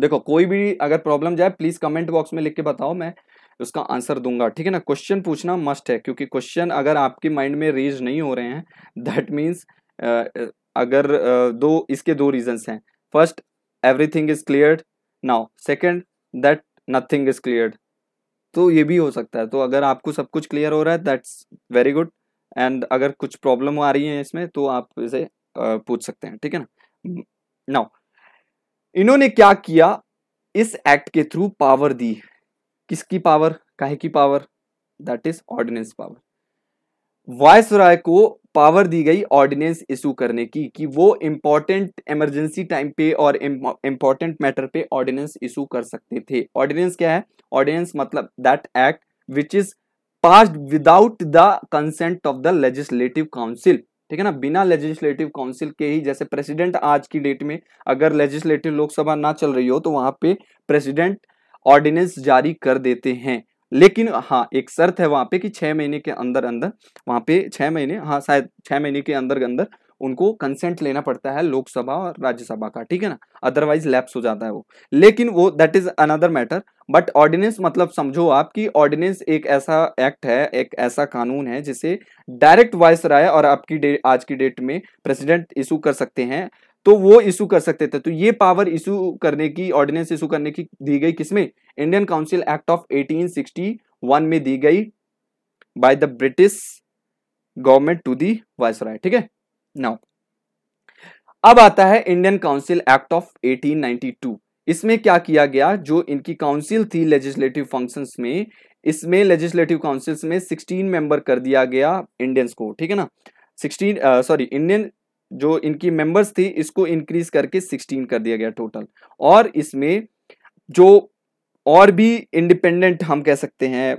देखो कोई भी अगर प्रॉब्लम जाए प्लीज कमेंट बॉक्स में लिख के बताओ मैं उसका आंसर दूंगा ठीक है ना क्वेश्चन पूछना मस्ट है क्योंकि क्वेश्चन अगर आपके माइंड में रेज नहीं हो रहे हैं दैट मीन्स अगर दो इसके दो रीजन्स हैं first everything is clear now second that nothing is clear तो ये भी हो सकता है तो अगर आपको सब कुछ क्लियर हो रहा है दैट्स वेरी गुड एंड अगर कुछ प्रॉब्लम आ रही है इसमें तो आप इसे पूछ सकते हैं ठीक है ना नाउ इन्होंने क्या किया इस एक्ट के थ्रू पावर दी किसकी पावर काहे की power that is ordinance power viceroy को पावर दी गई ऑर्डिनेंस इशू करने की कि वो इंपॉर्टेंट इमरजेंसी टाइम पे और इंपॉर्टेंट मैटर पे ऑर्डिनेंस इशू कर सकते थे ऑर्डिनेंस क्या है ऑर्डिनेंस मतलब that act which is pass without the consent of the legislative council ठीक है ना बिना लेजिस्लेटिव काउंसिल के ही जैसे प्रेसिडेंट आज की डेट में अगर लेजिस्लेटिव लोकसभा ना चल रही हो तो वहां पे प्रेसिडेंट ऑर्डिनेंस जारी कर देते हैं लेकिन हाँ एक शर्त है वहां पे कि छह महीने के अंदर अंदर वहां पे छह महीने हाँ शायद छह महीने के अंदर अंदर उनको कंसेंट लेना पड़ता है लोकसभा और राज्यसभा का ठीक है ना अदरवाइज लैप्स हो जाता है वो लेकिन वो that is another matter but ordinance मतलब समझो आप कि ऑर्डिनेंस एक ऐसा एक्ट है एक ऐसा कानून है जिसे डायरेक्ट वॉयस राय और आपकी आज की डेट में प्रेसिडेंट इशू कर सकते हैं तो वो इशू कर सकते थे तो ये पावर इशू करने की ऑर्डिनेंस इशू करने की दी गई किसमें इंडियन काउंसिल एक्ट ऑफ 1861 में दी गई by the British government to the viceroy ठीक है नाउ अब आता है इंडियन काउंसिल एक्ट ऑफ 1892 इसमें क्या किया गया जो इनकी काउंसिल थी लेजिस्लेटिव फंक्शन में इसमें लेजिस्लेटिव काउंसिल्स में 16 मेंबर कर दिया गया इंडियंस को ठीक है ना 16 सॉरी इंडियन जो इनकी मेंबर्स थी इसको इंक्रीज करके 16 कर दिया गया टोटल और इसमें जो और भी इंडिपेंडेंट हम कह सकते हैं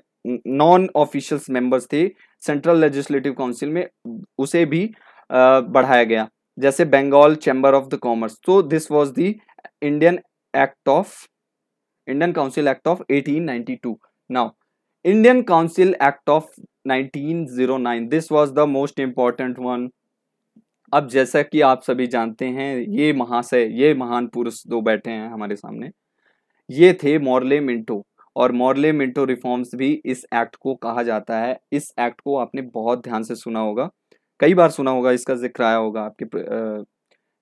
नॉन ऑफिशियल्स मेंबर्स थे सेंट्रल लेजिस्लेटिव काउंसिल में उसे भी बढ़ाया गया जैसे Bengal chamber of the commerce तो this was the Indian act of Indian council act of 1892 now Indian council act of 1909 this was the most important one अब जैसा कि आप सभी जानते हैं ये महाशय ये महान पुरुष दो बैठे हैं हमारे सामने ये थे मॉरले मिंटो और मॉरले मिंटो रिफॉर्म्स भी इस एक्ट को कहा जाता है इस एक्ट को आपने बहुत ध्यान से सुना होगा कई बार सुना होगा इसका जिक्र आया होगा आपके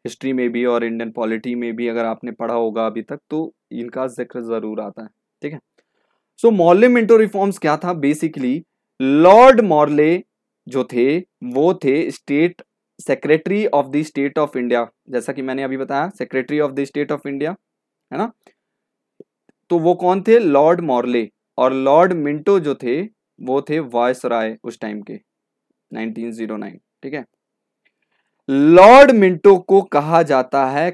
हिस्ट्री में भी और इंडियन पॉलिटी में भी अगर आपने पढ़ा होगा अभी तक तो इनका जिक्र ज़रूर आता है ठीक है सो मॉरले मिंटो रिफॉर्म्स क्या था बेसिकली लॉर्ड मॉरले जो थे वो थे state secretary of the state of India जैसा कि मैंने अभी बताया secretary of the state of India है ना तो वो कौन थे लॉर्ड मॉर्ले और लॉर्ड मिंटो जो थे वो थे वॉयस राय उस टाइम के 1909 ठीक है लॉर्ड मिंटो को कहा जाता है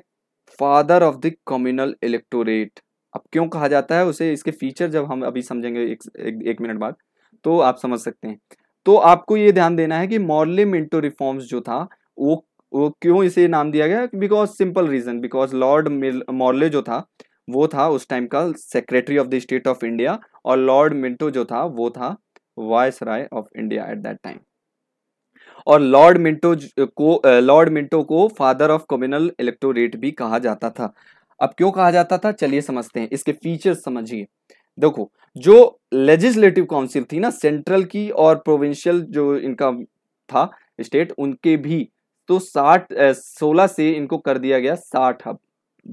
father of the communal electorate अब क्यों कहा जाता है उसे इसके फीचर जब हम अभी समझेंगे एक, एक, एक मिनट बाद तो आप समझ सकते हैं तो आपको ये ध्यान देना है कि मॉर्ले मिंटो रिफॉर्म्स जो था वो वो क्यों इसे नाम दिया गया because simple reason because lord Morley जो था वो था उस टाइम का secretary of the state of India और लॉर्ड मिंटो जो था वो था viceroy of India at that time और लॉर्ड मिंटो को लॉर्ड मिंटो को फादर ऑफ कम्युनल इलेक्टोरेट भी कहा जाता था अब क्यों कहा जाता था चलिए समझते हैं इसके फीचर्स समझिए देखो जो लेजिस्लेटिव काउंसिल थी ना सेंट्रल की और प्रोविंशियल जो इनका था स्टेट उनके भी तो साठ सोलह से इनको कर दिया गया साठ अब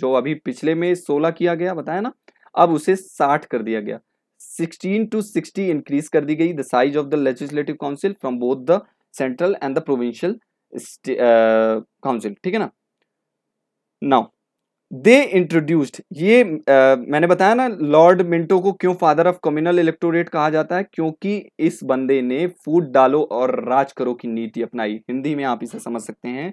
जो अभी पिछले में सोलह किया गया बताया ना अब उसे साठ कर दिया गया सिक्सटीन टू सिक्सटी इंक्रीज कर दी गई the size of the legislative council from both the central and the provincial council ठीक है ना नाउ दे इंट्रोड्यूस्ड ये uh, मैंने बताया ना लॉर्ड मिंटो को क्यों फादर ऑफ कम्युनल इलेक्टोरेट कहा जाता है क्योंकि इस बंदे ने फूड डालो और राज करो की नीति अपनाई हिंदी में आप इसे समझ सकते हैं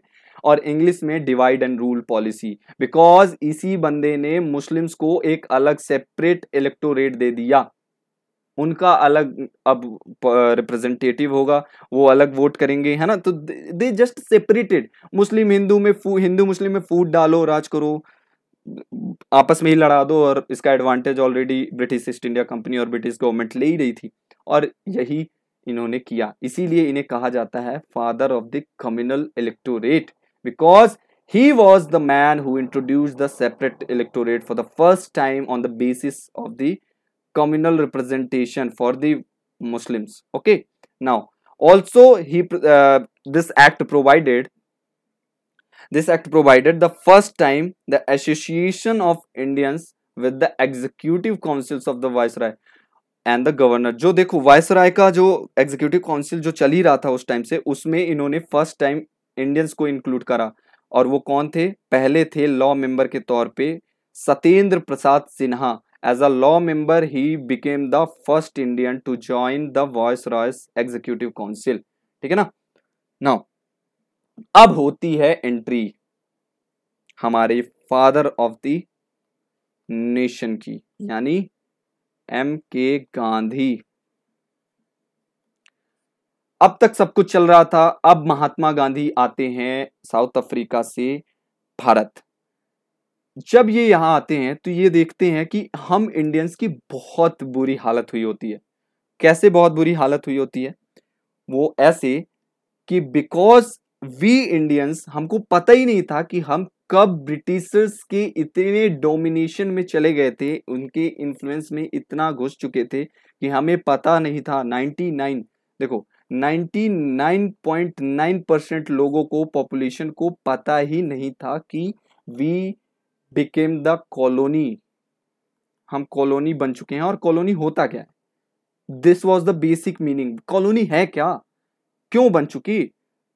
और इंग्लिश में divide and rule policy because इसी बंदे ने मुस्लिम्स को एक अलग सेपरेट इलेक्टोरेट दे दिया उनका अलग अब रिप्रेजेंटेटिव होगा वो अलग वोट करेंगे है ना तो they just separated Muslim Hindu में फू हिंदू मुस्लिम में फूड डालो राज करो आपस में ही लड़ा दो और इसका advantage already British East India company और ब्रिटिश गवर्नमेंट ले ही रही थी और यही इन्होंने किया इसीलिए इन्हें कहा जाता है father of the communal electorate because he was the man who introduce the separate electorate for the first time on the basis of the communal representation for the Muslims okay now also he this act provided This act provided the first time the association of Indians with the executive councils of the viceroy and the governor जो देखो viceroy का जो executive council जो चल ही रहा था उस time से उसमें इन्होंने फर्स्ट टाइम इंडियंस को इंक्लूड करा और वो कौन थे पहले थे लॉ मेंबर के तौर पे Satyendra Prasad Sinha as a law member he became the first Indian to join the viceroy's executive council ठीक है ना नाउ अब होती है एंट्री हमारे फादर ऑफ द नेशन की यानी एम के गांधी अब तक सब कुछ चल रहा था अब महात्मा गांधी आते हैं साउथ अफ्रीका से भारत जब ये यहां आते हैं तो ये देखते हैं कि हम इंडियंस की बहुत बुरी हालत हुई होती है कैसे बहुत बुरी हालत हुई होती है वो ऐसे कि बिकॉज वी इंडियंस हमको पता ही नहीं था कि हम कब ब्रिटिशर्स के इतने डोमिनेशन में चले गए थे उनके इन्फ्लुएंस में इतना घुस चुके थे कि हमें पता नहीं था 99 देखो 99.9 परसेंट लोगों को पॉपुलेशन को पता ही नहीं था कि वी बिकेम द कॉलोनी हम कॉलोनी बन चुके हैं और कॉलोनी होता क्या है this was the basic meaning colony है क्या क्यों बन चुकी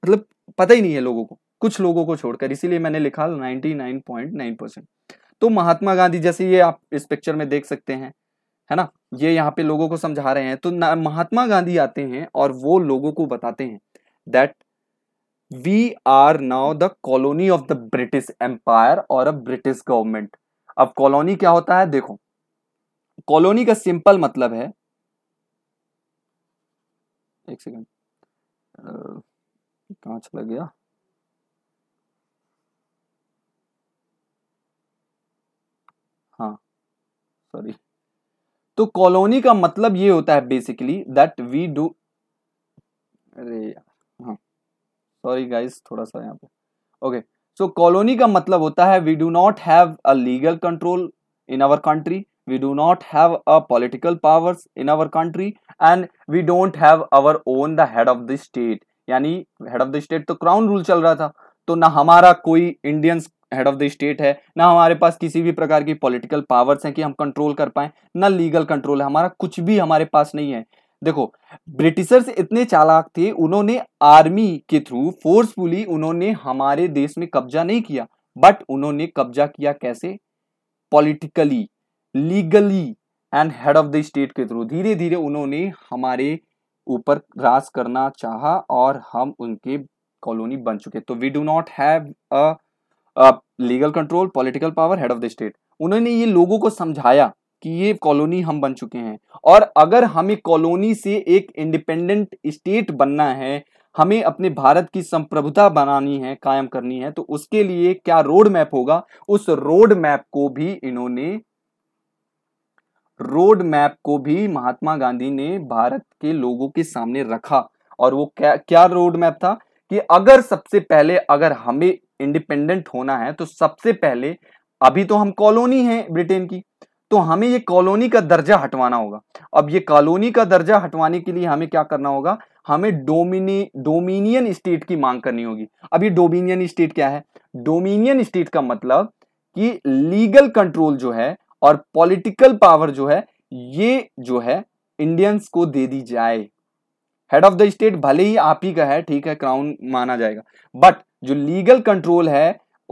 मतलब पता ही नहीं है लोगों को कुछ लोगों को छोड़कर इसीलिए मैंने लिखा 99.9 तो महात्मा गांधी जैसे ये आप इस पिक्चर में देख सकते हैं है ना ये यहाँ पे लोगों को समझा रहे हैं तो महात्मा गांधी आते हैं और वो लोगों को बताते हैं that we are now the colony of the British empire और अ ब्रिटिश गवर्नमेंट अब कॉलोनी क्या होता है देखो कॉलोनी का सिंपल मतलब है एक सेकंड कहाँ चला गया हाँ सॉरी तो कॉलोनी का मतलब ये होता है बेसिकली दैट वी डू अरे हाँ सॉरी गाइस थोड़ा सा यहाँ पे ओके सो कॉलोनी का मतलब होता है we do not have a legal control in our country we do not have a political powers in our country and we don't have our own the head of the state यानी head of the state तो crown rule चल रहा था तो ना हमारा कोई Indian head of the state है ना हमारे पास किसी भी प्रकार की पॉलिटिकल पावर्स हैं कि हम कंट्रोल कर पाए ना लीगल कंट्रोल है हमारा कुछ भी हमारे पास नहीं है देखो ब्रिटिशर्स इतने चालाक थे उन्होंने आर्मी के थ्रू फोर्सफुली उन्होंने हमारे देश में कब्जा नहीं किया बट उन्होंने कब्जा किया कैसे politically legally and head of the state के थ्रू धीरे धीरे उन्होंने हमारे ऊपर राज करना चाहा और हम उनकी कॉलोनी बन चुके तो we do not have a legal control political power head of the state उन्होंने ये लोगों को समझाया कि ये कॉलोनी हम बन चुके हैं और अगर हमें कॉलोनी से एक इंडिपेंडेंट स्टेट बनना है हमें अपने भारत की संप्रभुता बनानी है कायम करनी है तो उसके लिए क्या रोड मैप होगा उस रोड मैप को भी इन्होंने रोड मैप को भी महात्मा गांधी ने भारत के लोगों के सामने रखा और वो क्या क्या रोड मैप था कि अगर सबसे पहले अगर हमें इंडिपेंडेंट होना है तो सबसे पहले अभी तो हम कॉलोनी हैं ब्रिटेन की तो हमें ये कॉलोनी का दर्जा हटवाना होगा अब ये कॉलोनी का दर्जा हटवाने के लिए हमें क्या करना होगा हमें डोमिनी डोमिनियन स्टेट की मांग करनी होगी अब ये डोमिनियन स्टेट क्या है डोमिनियन स्टेट का मतलब कि लीगल कंट्रोल जो है और पॉलिटिकल पावर जो है ये जो है इंडियंस को दे दी जाए हेड ऑफ द स्टेट भले ही आप ही का है ठीक है क्राउन माना जाएगा बट जो लीगल कंट्रोल है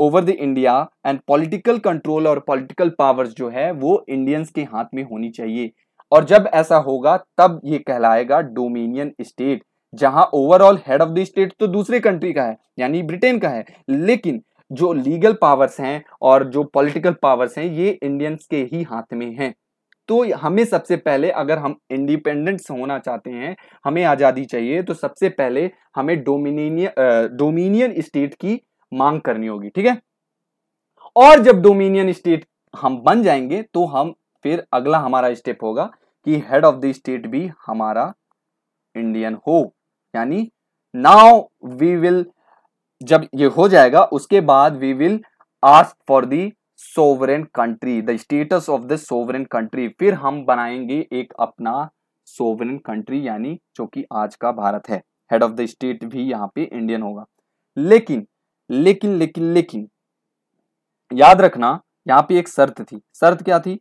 over the India and political control और पॉलिटिकल पावर्स जो है वो इंडियंस के हाथ में होनी चाहिए और जब ऐसा होगा तब ये कहलाएगा डोमिनियन स्टेट जहां overall head of the state तो दूसरे कंट्री का है यानी ब्रिटेन का है लेकिन जो लीगल पावर्स हैं और जो पॉलिटिकल पावर्स हैं ये इंडियंस के ही हाथ में हैं तो हमें सबसे पहले अगर हम इंडिपेंडेंट्स होना चाहते हैं हमें आज़ादी चाहिए तो सबसे पहले हमें डोमिनियन डोमिनियन स्टेट की मांग करनी होगी ठीक है और जब डोमिनियन स्टेट हम बन जाएंगे तो हम फिर अगला हमारा स्टेप होगा कि हेड ऑफ द स्टेट भी हमारा इंडियन हो यानी नाउ वी विल जब ये हो जाएगा उसके बाद we will ask for the sovereign country the status of the sovereign country फिर हम बनाएंगे एक अपना सोवरेन कंट्री यानी जो कि आज का भारत है हेड ऑफ द स्टेट भी यहाँ पे इंडियन होगा लेकिन लेकिन लेकिन लेकिन याद रखना यहाँ पे एक शर्त थी शर्त क्या थी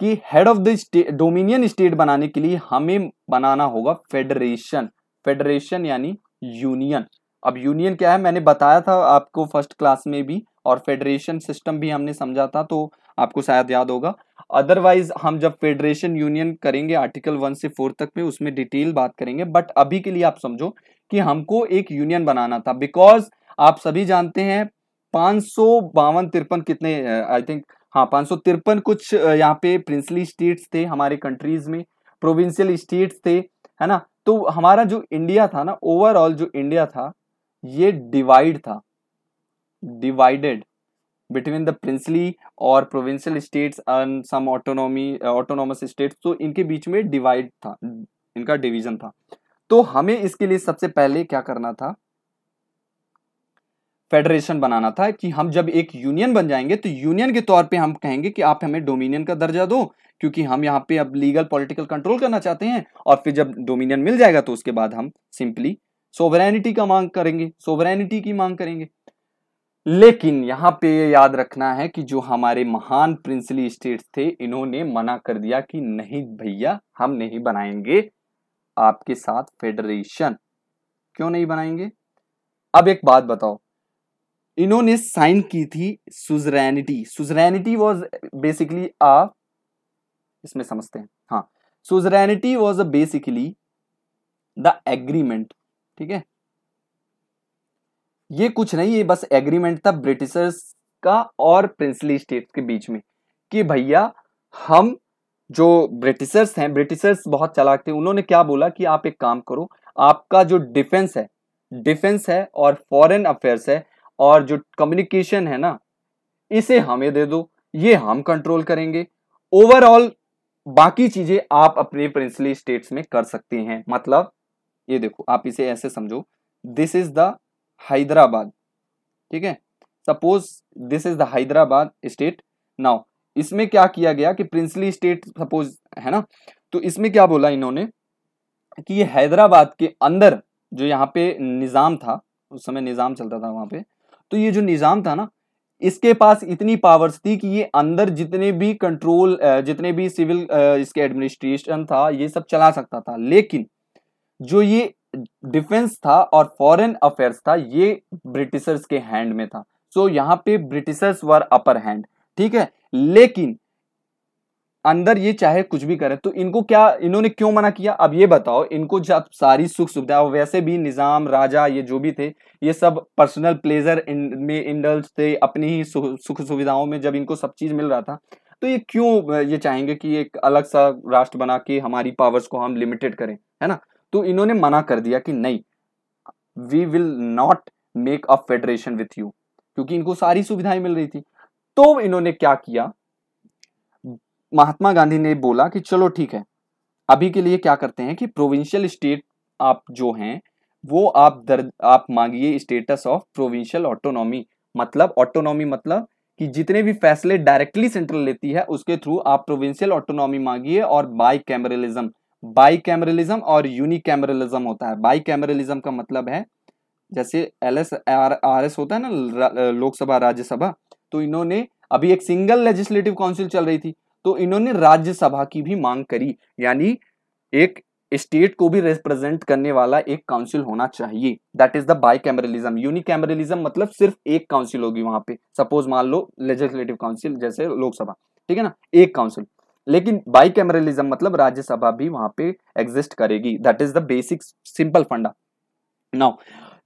कि head of the state dominion state बनाने के लिए हमें बनाना होगा फेडरेशन फेडरेशन यानी यूनियन अब यूनियन क्या है मैंने बताया था आपको फर्स्ट क्लास में भी और फेडरेशन सिस्टम भी हमने समझा था तो आपको शायद याद होगा अदरवाइज हम जब फेडरेशन यूनियन करेंगे आर्टिकल वन से फोर तक में उसमें डिटेल बात करेंगे बट अभी के लिए आप समझो कि हमको एक यूनियन बनाना था बिकॉज आप सभी जानते हैं पाँच सौ बावन तिरपन कितने आई थिंक हाँ पाँच सौ तिरपन कुछ यहाँ पे प्रिंसली स्टेट्स थे हमारे कंट्रीज में प्रोविंशियल स्टेट्स थे है ना तो हमारा जो इंडिया था ना ओवरऑल जो इंडिया था ये डिवाइड था डिवाइडेड बिटवीन द प्रिंसली और provincial states and some autonomy autonomous states तो इनके बीच में डिवाइड था इनका डिवीजन था तो हमें इसके लिए सबसे पहले क्या करना था फेडरेशन बनाना था कि हम जब एक यूनियन बन जाएंगे तो यूनियन के तौर पे हम कहेंगे कि आप हमें डोमिनियन का दर्जा दो क्योंकि हम यहाँ पे अब लीगल पॉलिटिकल कंट्रोल करना चाहते हैं और फिर जब डोमिनियन मिल जाएगा तो उसके बाद हम सिंपली सोवरेनिटी का मांग करेंगे सोवरेनिटी की मांग करेंगे लेकिन यहां पे ये याद रखना है कि जो हमारे महान प्रिंसली स्टेट्स थे इन्होंने मना कर दिया कि नहीं भैया हम नहीं बनाएंगे आपके साथ फेडरेशन क्यों नहीं बनाएंगे अब एक बात बताओ इन्होंने साइन की थी suzerainty suzerainty was basically ah इसमें समझते हैं हाँ suzerainty was basically the agreement ठीक है ये कुछ नहीं ये बस एग्रीमेंट था ब्रिटिशर्स का और प्रिंसली स्टेट्स के बीच में कि भैया हम जो ब्रिटिशर्स हैं ब्रिटिशर्स बहुत चलाक थे उन्होंने क्या बोला कि आप एक काम करो आपका जो डिफेंस है डिफेंस है और फॉरेन अफेयर्स है और जो कम्युनिकेशन है ना इसे हमें दे दो ये हम कंट्रोल करेंगे ओवरऑल बाकी चीजें आप अपने प्रिंसली स्टेट्स में कर सकते हैं मतलब ये देखो आप इसे ऐसे समझो दिस इज द हैदराबाद ठीक है suppose this is the Hyderabad state now इसमें क्या किया गया कि प्रिंसली स्टेट सपोज है ना तो इसमें क्या बोला इन्होंने कि ये हैदराबाद के अंदर जो यहाँ पे निज़ाम था उस समय निज़ाम चलता था वहां पे तो ये जो निज़ाम था ना इसके पास इतनी पावर्स थी कि ये अंदर जितने भी कंट्रोल जितने भी सिविल इसके एडमिनिस्ट्रेशन था ये सब चला सकता था लेकिन जो ये डिफेंस था और फॉरेन अफेयर्स था ये ब्रिटिशर्स के हैंड में था सो so, यहाँ पे ब्रिटिशर्स वर अपर हैंड ठीक है लेकिन अंदर ये चाहे कुछ भी करें तो इनको क्या इन्होंने क्यों मना किया अब ये बताओ इनको जब सारी सुख सुविधा वैसे भी निज़ाम राजा ये जो भी थे ये सब पर्सनल प्लेजर इन, में इंडल्स थे अपनी ही सुख सुविधाओं में जब इनको सब चीज़ मिल रहा था तो ये क्यों ये चाहेंगे कि एक अलग सा राष्ट्र बना के हमारी पावर्स को हम लिमिटेड करें है ना तो इन्होंने मना कर दिया कि नहीं we will not make a federation with you क्योंकि इनको सारी सुविधाएं मिल रही थी तो इन्होंने क्या किया महात्मा गांधी ने बोला कि चलो ठीक है अभी के लिए क्या करते हैं कि प्रोविंशियल स्टेट आप जो हैं वो आप दर्ज आप मांगिए स्टेटस ऑफ प्रोविंशियल ऑटोनॉमी मतलब ऑटोनॉमी मतलब कि जितने भी फैसले डायरेक्टली सेंट्रल लेती है उसके थ्रू आप प्रोविंशियल ऑटोनॉमी मांगिए और बाई कैमरलिज्म बाई कैमरलिज्म और यूनिकैमरलिज्म होता है बाई का मतलब है जैसे एल एस आर एस होता है ना लोकसभा राज्यसभा तो इन्होंने अभी एक सिंगल लेजिस्लेटिव काउंसिल चल रही थी तो इन्होंने राज्यसभा की भी मांग करी यानी एक स्टेट को भी रिप्रेजेंट करने वाला एक काउंसिल होना चाहिए that is the bicameralism unicameralism मतलब सिर्फ एक काउंसिल होगी वहां पे सपोज मान लो लेजिस्लेटिव काउंसिल जैसे लोकसभा ठीक है ना एक काउंसिल लेकिन बाई कैमरलिज्म मतलब राज्यसभा भी वहां पे एग्जिस्ट करेगी that is the basic simple funda now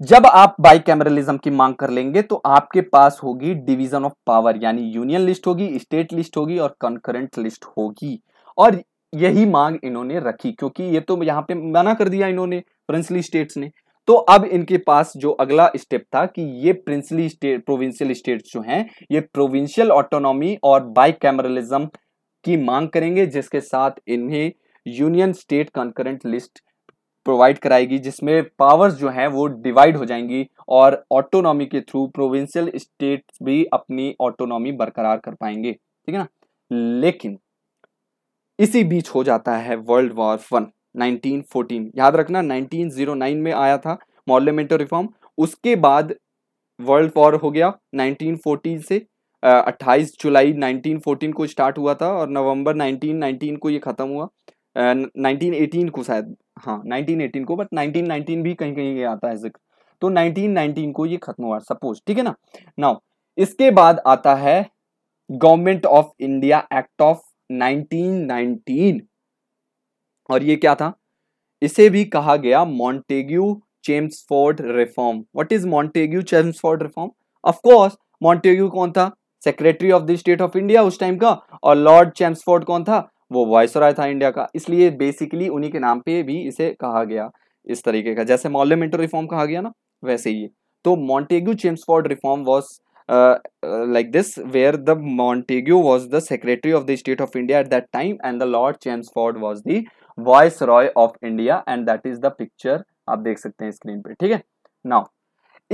जब आप बाई कैमरलिज्म की मांग कर लेंगे तो आपके पास होगी डिवीजन ऑफ पावर यानी यूनियन लिस्ट होगी स्टेट लिस्ट होगी और कंकरेंट लिस्ट होगी और यही मांग इन्होंने रखी क्योंकि ये तो यहाँ पे मना कर दिया इन्होंने प्रिंसली स्टेट्स ने तो अब इनके पास जो अगला स्टेप था कि ये प्रिंसली स्टेट प्रोविंशियल स्टेट्स जो हैं ये प्रोविंशियल ऑटोनॉमी और बाई कैमरलिज्म की मांग करेंगे जिसके साथ इन्हें union state concurrent list provide कराएगी जिसमें पावर्स जो हैं वो डिवाइड हो जाएंगी और ऑटोनॉमी के थ्रू प्रोविंशियल स्टेट भी अपनी ऑटोनॉमी बरकरार कर पाएंगे ठीक है ना लेकिन इसी बीच हो जाता है वर्ल्ड वॉर वन 1914 याद रखना 1909 में आया था मॉर्लियामेंटो रिफॉर्म उसके बाद वर्ल्ड वॉर हो गया 1914 से अट्ठाईस जुलाई 1914 को स्टार्ट हुआ था और नवंबर 1919 को ये ख़त्म हुआ नाइनटीन एटीन को शायद हाँ नाइनटीन एटीन को बट नाइनटीन नाइनटीन भी कहीं कहीं आता है जिक्र तो नाइनटीन नाइनटीन को ये खत्म हुआ सपोज ठीक है ना नाउ इसके बाद आता है government of India act of 1919 और ये क्या था इसे भी कहा गया Montagu Chelmsford reform what is Montagu Chelmsford reform of course Montagu कौन था secretary of the state of India उस टाइम का और लॉर्ड चैम्सफोर्ड कौन था वो वॉयसराय था इंडिया का इसलिए बेसिकली उन्हीं के नाम पे भी इसे कहा गया इस तरीके का जैसे मॉर्लियामेंट्री रिफॉर्म कहा गया ना वैसे ही तो Montagu Chelmsford reform was like this where the Montagu was the secretary of the state of India at that time and the lord Chelmsford was the viceroy of India and that is the picture आप देख सकते हैं screen पे ठीक है now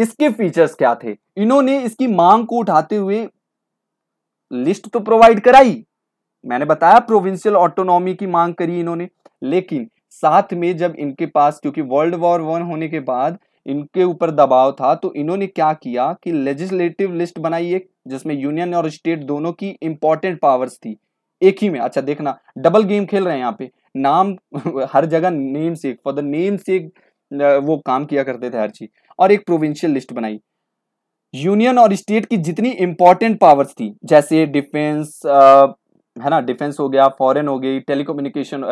इसके features क्या थे इन्होंने इसकी मांग को उठाते हुए लिस्ट तो प्रोवाइड कराई मैंने बताया प्रोविंशियल ऑटोनॉमी की मांग करी इन्होंने लेकिन साथ में जब इनके पास क्योंकि वर्ल्ड वॉर वन होने के बाद इनके ऊपर दबाव था तो इन्होंने क्या किया कि लेजिस्लेटिव लिस्ट बनाई एक जिसमें यूनियन और स्टेट दोनों की इंपॉर्टेंट पावर्स थी एक ही में अच्छा देखना डबल गेम खेल रहे हैं यहाँ पे नाम [laughs] हर जगह नेम से फॉर द नेम से वो काम किया करते थे हर चीज और एक प्रोविंशियल लिस्ट बनाई यूनियन और स्टेट की जितनी इम्पोर्टेंट पावर्स थी जैसे डिफेंस है ना डिफेंस हो गया फॉरेन हो गई टेलीकोम्युनिकेशन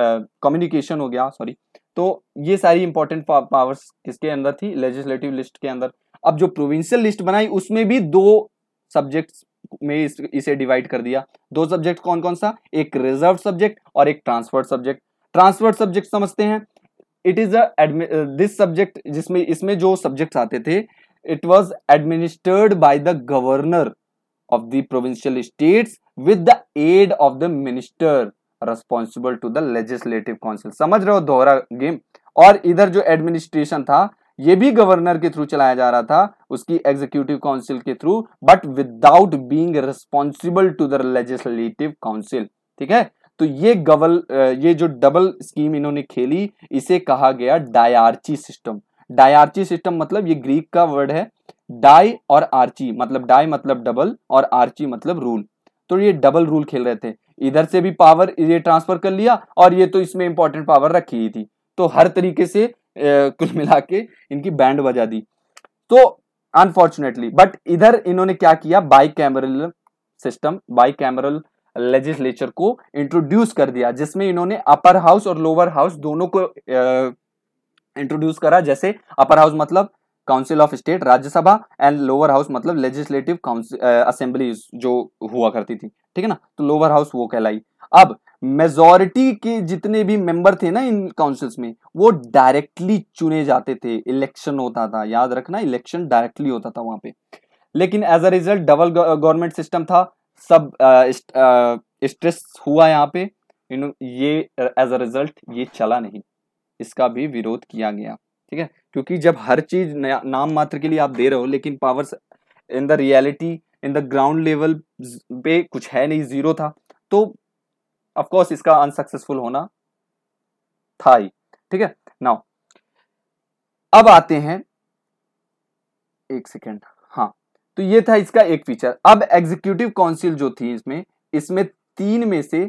कम्युनिकेशन हो गया सॉरी तो ये सारी इंपॉर्टेंट पावर्स किसके अंदर थी लेजिस्लेटिव लिस्ट के अंदर अब जो प्रोविंशियल लिस्ट बनाई उसमें भी दो सब्जेक्ट्स में इस, इसे डिवाइड कर दिया दो सब्जेक्ट कौन कौन सा एक रिजर्व सब्जेक्ट और एक ट्रांसफर्ड सब्जेक्ट ट्रांसफर्ड सब्जेक्ट समझते हैं इट इज दिस सब्जेक्ट जिसमें इसमें जो सब्जेक्ट्स आते थे it was administered by the governor of the provincial state with the aid of the minister responsible to the legislative council समझ रहे हो दोहरा गेम और इधर जो एडमिनिस्ट्रेशन था ये भी गवर्नर के थ्रू चलाया जा रहा था उसकी एग्जीक्यूटिव काउंसिल के through but without being responsible to the legislative council ठीक है तो ये गवल ये जो डबल स्कीम इन्होंने खेली इसे कहा गया डायर्ची सिस्टम डायआर्ची सिस्टम मतलब ये ग्रीक का वर्ड है डाई और आर्ची मतलब डाई मतलब डबल और आर्ची मतलब रूल तो ये डबल रूल खेल रहे थे इधर से भी पावर ये ट्रांसफर कर लिया और ये तो इसमें इंपॉर्टेंट पावर रखी ही थी तो हर तरीके से कुल मिला के इनकी बैंड बजा दी तो अनफॉर्चुनेटली बट इधर इन्होंने क्या किया bicameral system bicameral legislature को इंट्रोड्यूस कर दिया जिसमें इन्होंने अपर हाउस और लोअर हाउस दोनों को इंट्रोड्यूस करा जैसे अपर हाउस मतलब council of state Rajya Sabha and lower house मतलब लेजिस्लेटिव असेंबली जो हुआ करती थी ठीक है ना तो लोअर हाउस वो कहलाई अब मेजोरिटी के जितने भी मेंबर थे ना इन काउंसिल्स में वो डायरेक्टली चुने जाते थे इलेक्शन होता था याद रखना इलेक्शन डायरेक्टली होता था वहां पे लेकिन as a result double government system था सब स्ट्रेस हुआ यहाँ पे ये एज अ रिजल्ट ये चला नहीं इसका भी विरोध किया गया ठीक है क्योंकि जब हर चीज नाम मात्र के लिए आप दे रहे हो लेकिन powers in the reality in the ground level पे कुछ है नहीं जीरो था तो ऑफकोर्स इसका अनसक्सेसफुल होना था ही ठीक है नाउ अब आते हैं एक सेकेंड हाँ तो ये था इसका एक फीचर अब एग्जीक्यूटिव काउंसिल जो थी इसमें इसमें तीन में से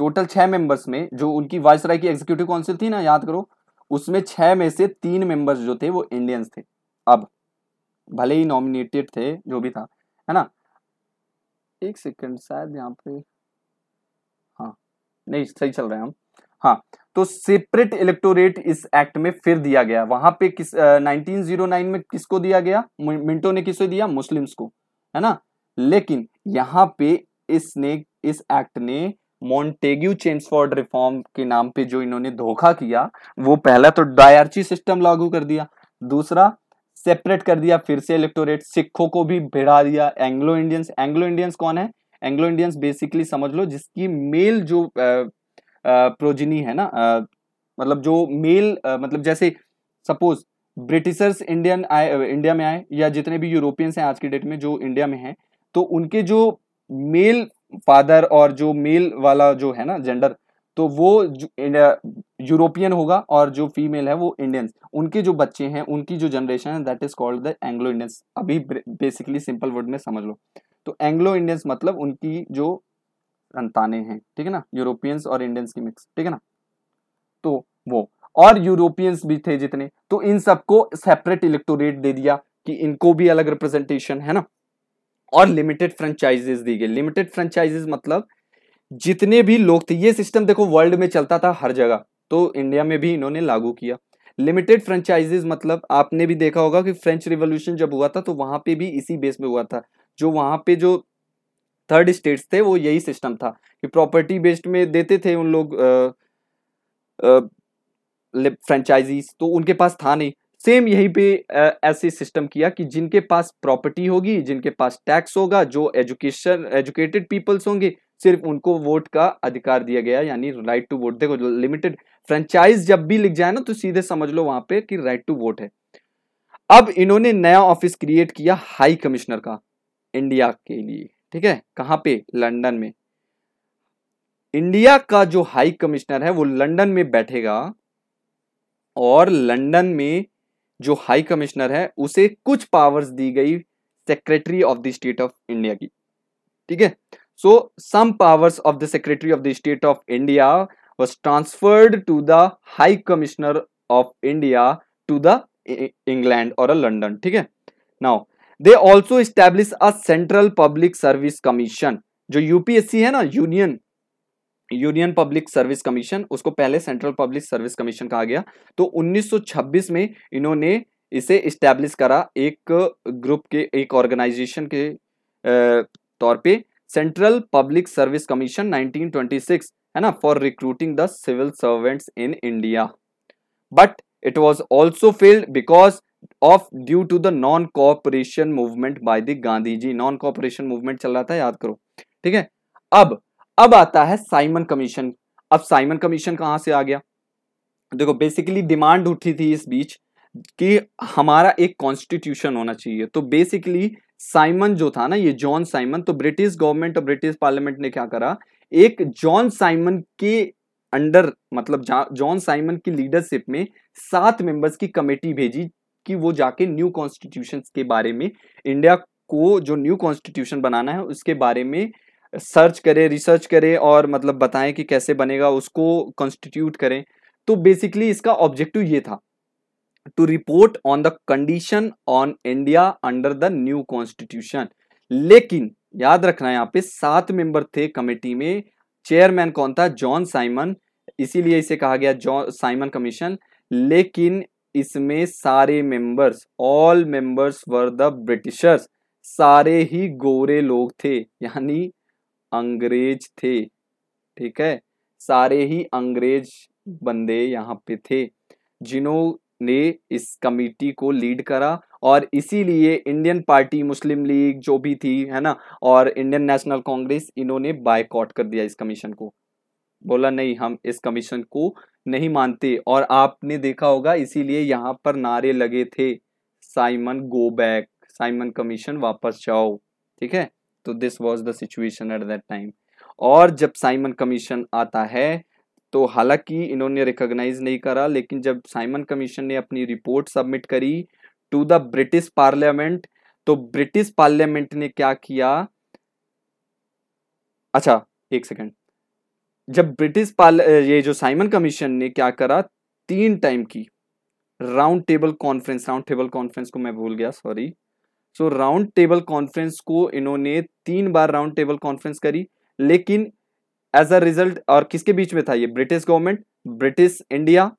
टोटल छह मेंबर्स में जो उनकी वाइस राय की एग्जीक्यूटिव काउंसिल थी ना याद करो उसमें छह में से तीन मेंबर्स जो थे वो इंडियंस थे अब भले ही नॉमिनेटेड थे जो भी था है ना एक सेकंड शायद यहाँ पे हाँ नहीं सही चल रहे हैं हम हाँ तो सेपरेट इलेक्टोरेट इस एक्ट में फिर दिया गया वहां पे किस नाइनटीन जीरो में किसको दिया गया मिंटो ने किसे दिया मुस्लिम्स को है ना लेकिन यहाँ पे इसने इस एक्ट ने मोन्टेग्यू चेम्सफोर्ड रिफॉर्म के नाम पे जो इन्होंने धोखा किया वो पहला तो डायर्ची सिस्टम लागू कर दिया दूसरा सेपरेट कर दिया फिर से इलेक्टोरेट सिखों को भी भिड़ा दिया एंग्लो इंडियंस एंग्लो इंडियंस कौन है एंग्लो इंडियंस बेसिकली समझ लो जिसकी मेल जो प्रोजिनी है ना आ, मतलब जो मेल मतलब जैसे सपोज ब्रिटिशर्स इंडियन आए इंडिया में आए या जितने भी यूरोपियंस हैं आज की डेट में जो इंडिया में हैं तो उनके जो मेल फादर और जो मेल वाला जो है ना जेंडर तो वो यूरोपियन होगा और जो फीमेल है वो इंडियन उनके जो बच्चे हैं उनकी जो जनरेशन है that is called the Anglo Indians अभी बेसिकली सिंपल वर्ड में समझ लो तो एंग्लो इंडियंस मतलब उनकी जो संताने हैं ठीक है ना यूरोपियंस और इंडियंस की मिक्स ठीक है ना तो वो और यूरोपियंस भी थे जितने तो इन सबको सेपरेट इलेक्टोरेट दे दिया कि इनको भी अलग रिप्रेजेंटेशन है ना और लिमिटेड फ्रेंचाइजेस दी गई लिमिटेड फ्रेंचाइजेस मतलब जितने भी लोग थे ये सिस्टम देखो वर्ल्ड में चलता था हर जगह तो इंडिया में भी इन्होंने लागू किया लिमिटेड फ्रेंचाइजेज मतलब आपने भी देखा होगा कि फ्रेंच रिवोल्यूशन जब हुआ था तो वहां पे भी इसी बेस में हुआ था जो वहां पे जो थर्ड स्टेट्स थे वो यही सिस्टम था कि प्रॉपर्टी बेस्ड में देते थे उन लोग फ्रेंचाइजीज तो उनके पास था नहीं सेम यही पे ऐसे सिस्टम किया कि जिनके पास प्रॉपर्टी होगी जिनके पास टैक्स होगा जो एजुकेशन एजुकेटेड पीपल्स होंगे सिर्फ उनको वोट का अधिकार दिया गया यानी राइट टू वोट देखो लिमिटेड फ्रेंचाइज जब भी लिख जाए ना तो सीधे समझ लो वहां पे कि राइट टू वोट है अब इन्होंने नया ऑफिस क्रिएट किया हाई कमिश्नर का इंडिया के लिए ठीक है कहाँ पे लंदन में इंडिया का जो हाई कमिश्नर है वो लंदन में बैठेगा और लंदन में जो हाई कमिश्नर है उसे कुछ पावर्स दी गई secretary of the state of India की ठीक है so some powers of the secretary of the state of India was transferred to the हाई कमिश्नर ऑफ इंडिया टू द इंग्लैंड और लंडन ठीक है now they also establish a central public service commission जो यूपीएससी है ना union union public service commission उसको पहले सेंट्रल पब्लिक सर्विस कमीशन कहा गया तो 1926 में इन्होंने इसे इस्टेब्लिश करा एक ग्रुप के एक ऑर्गेनाइजेशन के तौर पे सेंट्रल पब्लिक सर्विस कमीशन 1926 है ना for recruiting the civil servants in India but it was also failed because of due to the non cooperation movement by the Gandhi ji non cooperation movement चल रहा था याद करो ठीक है अब अब आता है साइमन कमीशन अब साइमन कमीशन कहां से आ गया देखो बेसिकली डिमांड उठी थी इस बीच कि हमारा एक कॉन्स्टिट्यूशन होना चाहिए तो बेसिकली साइमन जो था ना ये जॉन साइमन तो ब्रिटिश गवर्नमेंट और ब्रिटिश पार्लियामेंट ने क्या करा एक जॉन साइमन के अंडर मतलब जॉन साइमन की लीडरशिप में सात मेंबर्स की कमेटी भेजी कि वो जाके न्यू कॉन्स्टिट्यूशन के बारे में इंडिया को जो न्यू कॉन्स्टिट्यूशन बनाना है उसके बारे में सर्च करें रिसर्च करें और मतलब बताएं कि कैसे बनेगा उसको कॉन्स्टिट्यूट करें तो बेसिकली इसका ऑब्जेक्टिव ये था to report on the condition on India under the new constitution लेकिन याद रखना यहाँ पे सात मेंबर थे कमेटी में चेयरमैन कौन था जॉन साइमन इसीलिए इसे कहा गया जॉन साइमन कमीशन लेकिन इसमें सारे members all members were the Britishers सारे ही गोरे लोग थे यानी अंग्रेज थे ठीक है सारे ही अंग्रेज बंदे यहाँ पे थे जिन्होंने इस कमेटी को लीड करा और इसीलिए इंडियन पार्टी मुस्लिम लीग जो भी थी है ना और इंडियन नेशनल कांग्रेस इन्होंने बायकॉट कर दिया इस कमीशन को बोला नहीं हम इस कमीशन को नहीं मानते और आपने देखा होगा इसीलिए यहाँ पर नारे लगे थे Simon go back Simon commission वापस जाओ ठीक है तो this was the situation at that time और जब साइमन कमीशन आता है तो हालांकि इन्होंने रिकॉग्नाइज नहीं करा लेकिन जब साइमन कमीशन ने अपनी रिपोर्ट सबमिट करी टू द ब्रिटिश पार्लियामेंट तो ब्रिटिश पार्लियामेंट ने क्या किया अच्छा एक सेकेंड जब ब्रिटिश पाल ये जो साइमन कमीशन ने क्या करा तीन टाइम की round table conference round table conference को मैं भूल गया sorry so round table conference को इन्होंने तीन बार राउंड टेबल कॉन्फ्रेंस करी लेकिन एज अ रिजल्ट और किसके बीच में था ये ब्रिटिश गवर्नमेंट ब्रिटिश इंडिया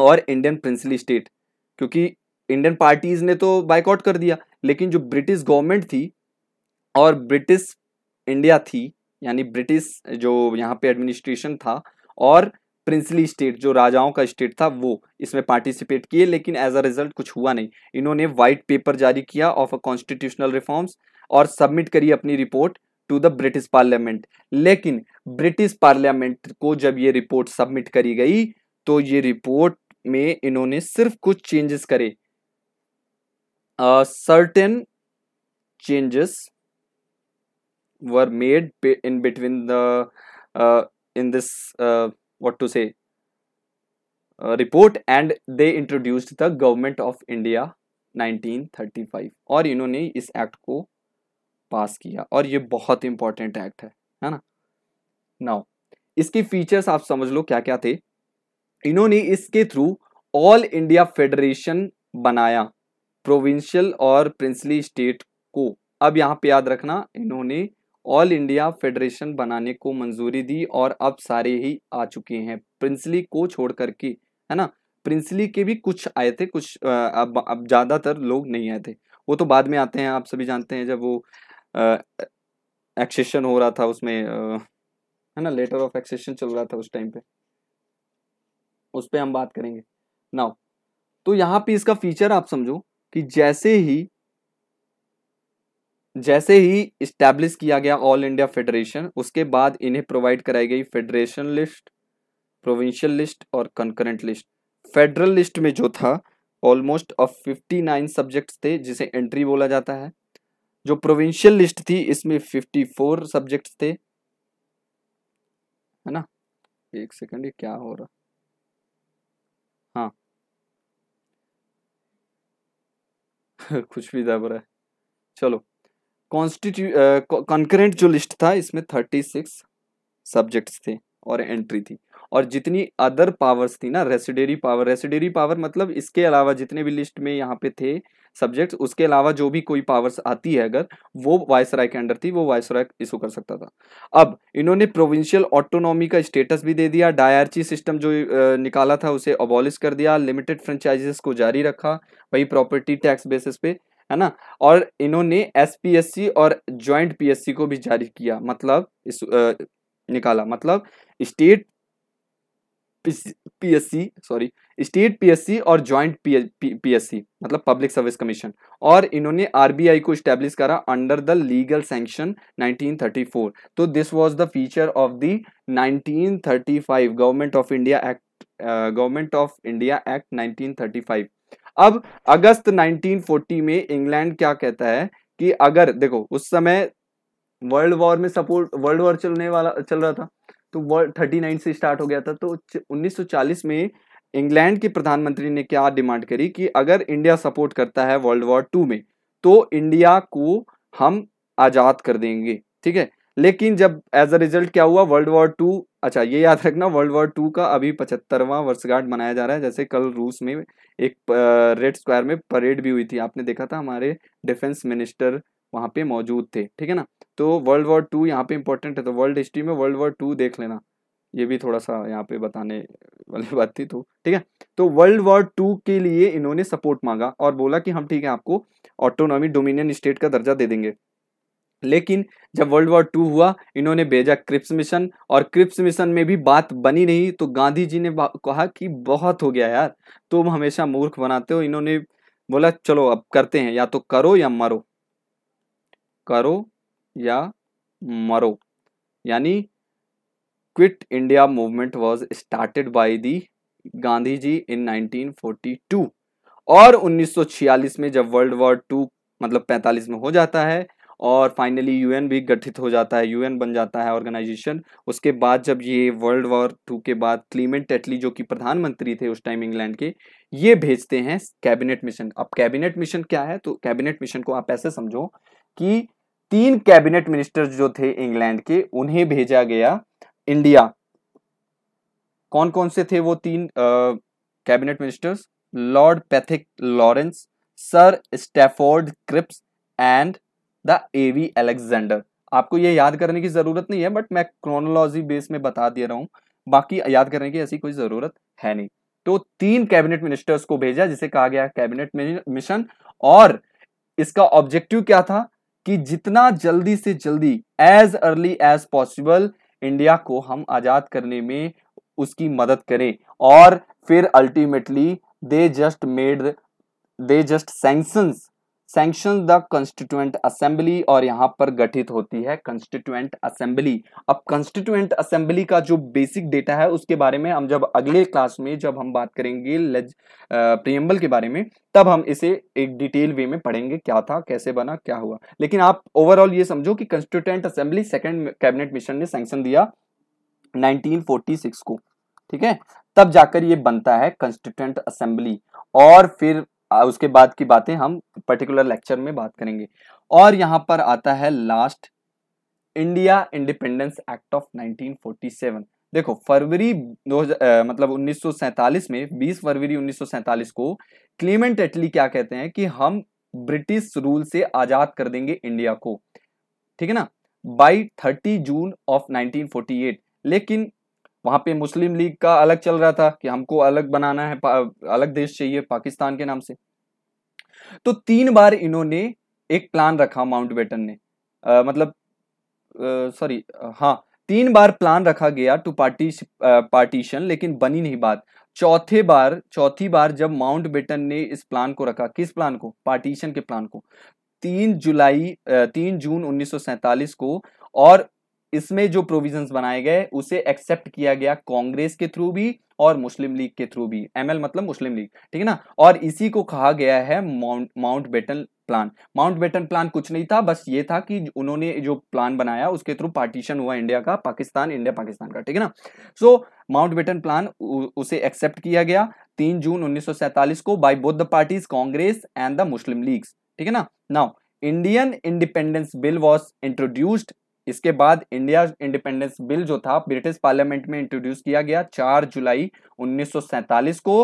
और इंडियन प्रिंसली स्टेट क्योंकि इंडियन पार्टीज ने तो बाइकआउट कर दिया लेकिन जो ब्रिटिश गवर्नमेंट थी और ब्रिटिश इंडिया थी यानी ब्रिटिश जो यहाँ पे एडमिनिस्ट्रेशन था और प्रिंसली स्टेट जो राजाओं का स्टेट था वो इसमें पार्टिसिपेट किए लेकिन एज अ रिजल्ट कुछ हुआ नहीं इन्होंने वाइट पेपर जारी किया ऑफ अ कॉन्स्टिट्यूशनल रिफॉर्म्स और सबमिट करी अपनी report to the British parliament लेकिन ब्रिटिश पार्लियामेंट को जब ये रिपोर्ट सबमिट करी गई तो ये रिपोर्ट में इन्होंने सिर्फ कुछ चेंजेस करे certain changes were made in between the in this what to say uh, report and they introduced the government of India 1935 और इन्होंने इस एक्ट को पास किया और ये बहुत इंपॉर्टेंट एक्ट है है ना नाउ इसके फीचर्स आप समझ लो क्या क्या थे इन्होंने इसके थ्रू ऑल इंडिया फेडरेशन बनाया प्रोविंशियल और प्रिंसली स्टेट को अब यहाँ पे याद रखना इन्होंने ऑल इंडिया फेडरेशन बनाने को मंजूरी दी और अब सारे ही आ चुके हैं प्रिंसली को छोड़ करके है ना प्रिंसली के भी कुछ आए थे कुछ अब अब ज़्यादातर लोग नहीं आए थे वो तो बाद में आते हैं आप सभी जानते हैं जब वो एक्सेशन हो रहा था उसमें है ना लेटर ऑफ एक्सेशन चल रहा था उस टाइम पे उस पर हम बात करेंगे नाउ तो यहाँ पे इसका फीचर आप समझो कि जैसे ही जैसे ही इस्टेब्लिश किया गया ऑल इंडिया फेडरेशन उसके बाद इन्हें प्रोवाइड कराई गई फेडरेशन लिस्ट प्रोविंशियल लिस्ट और कंकरेंट लिस्ट फेडरल लिस्ट में जो था almost of fifty nine subjects थे जिसे एंट्री बोला जाता है जो प्रोविंशियल लिस्ट थी इसमें फिफ्टी फोर सब्जेक्ट थे है ना एक सेकेंड क्या हो रहा हाँ [laughs] कुछ भी दब रहा है चलो कॉन्स्टिट्यू कंकरेंट uh, जो लिस्ट था इसमें थर्टी सिक्स सब्जेक्ट्स थे और एंट्री थी और जितनी अदर पावर्स थी ना रेसिडेरी पावर रेसिडेरी पावर मतलब इसके अलावा जितने भी लिस्ट में यहाँ पे थे सब्जेक्ट्स उसके अलावा जो भी कोई पावर्स आती है अगर वो वायसराय के अंडर थी वो वायसराय इशू कर सकता था अब इन्होंने प्रोविंशियल ऑटोनॉमी का स्टेटस भी दे दिया डायरची सिस्टम जो uh, निकाला था उसे अबॉलिश कर दिया लिमिटेड फ्रेंचाइजेस को जारी रखा वही प्रॉपर्टी टैक्स बेसिस पे है ना और इन्होंने एसपीएससी और ज्वाइंट पीएससी को भी जारी किया मतलब इस आ, निकाला मतलब state PSC sorry state PSC और ज्वाइंट पीएससी मतलब पब्लिक सर्विस कमीशन और इन्होंने आरबीआई को स्टैब्लिश करा अंडर द लीगल थर्टी 1934 तो this was the feature of the 1935 government of India act government of India act 1935 अब अगस्त 1940 में इंग्लैंड क्या कहता है कि अगर देखो उस समय वर्ल्ड वॉर में सपोर्ट वर्ल्ड वॉर चलने वाला चल रहा था तो वर्ल्ड थर्टी से स्टार्ट हो गया था तो 1940 में इंग्लैंड के प्रधानमंत्री ने क्या डिमांड करी कि अगर इंडिया सपोर्ट करता है वर्ल्ड वॉर टू में तो इंडिया को हम आज़ाद कर देंगे ठीक है लेकिन जब एज अ रिजल्ट क्या हुआ वर्ल्ड वॉर टू अच्छा ये याद रखना वर्ल्ड वॉर टू का अभी पचहत्तरवा वर्षगांठ मनाया जा रहा है जैसे कल रूस में एक रेड स्क्वायर में परेड भी हुई थी आपने देखा था हमारे डिफेंस मिनिस्टर वहाँ पे मौजूद थे ठीक है ना तो वर्ल्ड वॉर टू यहाँ पे इंपॉर्टेंट है तो वर्ल्ड हिस्ट्री में वर्ल्ड वॉर टू देख लेना ये भी थोड़ा सा यहाँ पे बताने वाली [laughs] बात थी तो ठीक है तो वर्ल्ड वॉर टू के लिए इन्होंने सपोर्ट मांगा और बोला कि हम ठीक है आपको ऑटोनॉमी डोमिनियन स्टेट का दर्जा दे देंगे लेकिन जब वर्ल्ड वॉर टू हुआ इन्होंने भेजा क्रिप्स मिशन और क्रिप्स मिशन में भी बात बनी नहीं तो गांधी जी ने कहा कि बहुत हो गया यार तुम हमेशा मूर्ख बनाते हो इन्होंने बोला चलो अब करते हैं या तो करो या मरो करो या मरो यानी quit India movement was started by the Gandhi ji in 1942 और 1946 में जब वर्ल्ड वॉर टू मतलब 45 में हो जाता है और फाइनली यूएन भी गठित हो जाता है यूएन बन जाता है ऑर्गेनाइजेशन उसके बाद जब ये वर्ल्ड वॉर टू के बाद क्लीमेंट टेटली जो कि प्रधानमंत्री थे उस टाइम इंग्लैंड के ये भेजते हैं कैबिनेट मिशन अब कैबिनेट मिशन क्या है तो कैबिनेट मिशन को आप ऐसे समझो कि तीन कैबिनेट मिनिस्टर जो थे इंग्लैंड के उन्हें भेजा गया इंडिया कौन कौन से थे वो तीन cabinet ministers Lord Pethick Lawrence sir Stafford Cripps and the A V आपको ये याद करने की ज़रूरत नहीं है बट मैं क्रोनोलॉजी बेस में बता दे रहा हूँ बाकी याद करने की ऐसी कोई ज़रूरत है नहीं तो तीन कैबिनेट मिनिस्टर्स को भेजा जिसे कहा गया कैबिनेट मिशन और इसका ऑब्जेक्टिव क्या था कि जितना जल्दी से जल्दी as early as possible India को हम आजाद करने में उसकी मदद करें और फिर ultimately they just made they just sanctions sanction the constituent assembly और यहां पर गठित होती है कंस्टिट्यूएंट असेंबली अब कंस्टिट्यूएंट असेंबली का जो बेसिक डेटा है उसके बारे में हम जब अगले क्लास में जब हम बात करेंगे प्रियम्बल के बारे में तब हम इसे एक डिटेल वे में पढ़ेंगे क्या था कैसे बना क्या हुआ लेकिन आप ओवरऑल ये समझो कि constituent assembly second cabinet mission ने सेंक्शन दिया सिक्स को ठीक है तब जाकर ये बनता है कंस्टिट्यूएंट असेंबली और फिर उसके बाद की बातें हम पर्टिकुलर लेक्चर में बात करेंगे और यहाँ पर आता है last India independence act of 1947 देखो फरवरी दो मतलब 1947 में 20 फरवरी 1947 को क्लीमेंट एटली क्या कहते हैं कि हम ब्रिटिश रूल से आजाद कर देंगे इंडिया को ठीक है ना बाई थर्टी जून ऑफ 1948 लेकिन वहाँ पे मुस्लिम लीग का अलग चल रहा था कि हमको अलग बनाना है अलग देश चाहिए पाकिस्तान के नाम से तो तीन बार इन्होंने एक प्लान रखा माउंट बेटन ने आ, मतलब सॉरी हाँ तीन बार प्लान रखा गया टू पार्टी पार्टीशन लेकिन बनी नहीं बात चौथे बार चौथी बार जब माउंट बेटन ने इस प्लान को रखा किस प्लान को पार्टीशन के प्लान को तीन जुलाई तीन जून 1947 को और इसमें जो प्रोविजंस बनाए गए उसे एक्सेप्ट किया गया कांग्रेस के थ्रू भी और मुस्लिम लीग के थ्रू भी एमएल मतलब मुस्लिम लीग ठीक है ना और इसी को कहा गया है Mount Mountbatten plan Mountbatten plan कुछ नहीं था बस ये था कि उन्होंने जो प्लान बनाया उसके थ्रू पार्टीशन हुआ इंडिया का पाकिस्तान इंडिया पाकिस्तान का ठीक है ना सो माउंट बेटन प्लान उसे एक्सेप्ट किया गया तीन जून उन्नीस को by both the parties Congress and the Muslim League ठीक है ना now Indian independence bill was introduced इसके बाद इंडिया इंडिपेंडेंस बिल जो था ब्रिटिश पार्लियामेंट में इंट्रोड्यूस किया गया 4 जुलाई 1947 को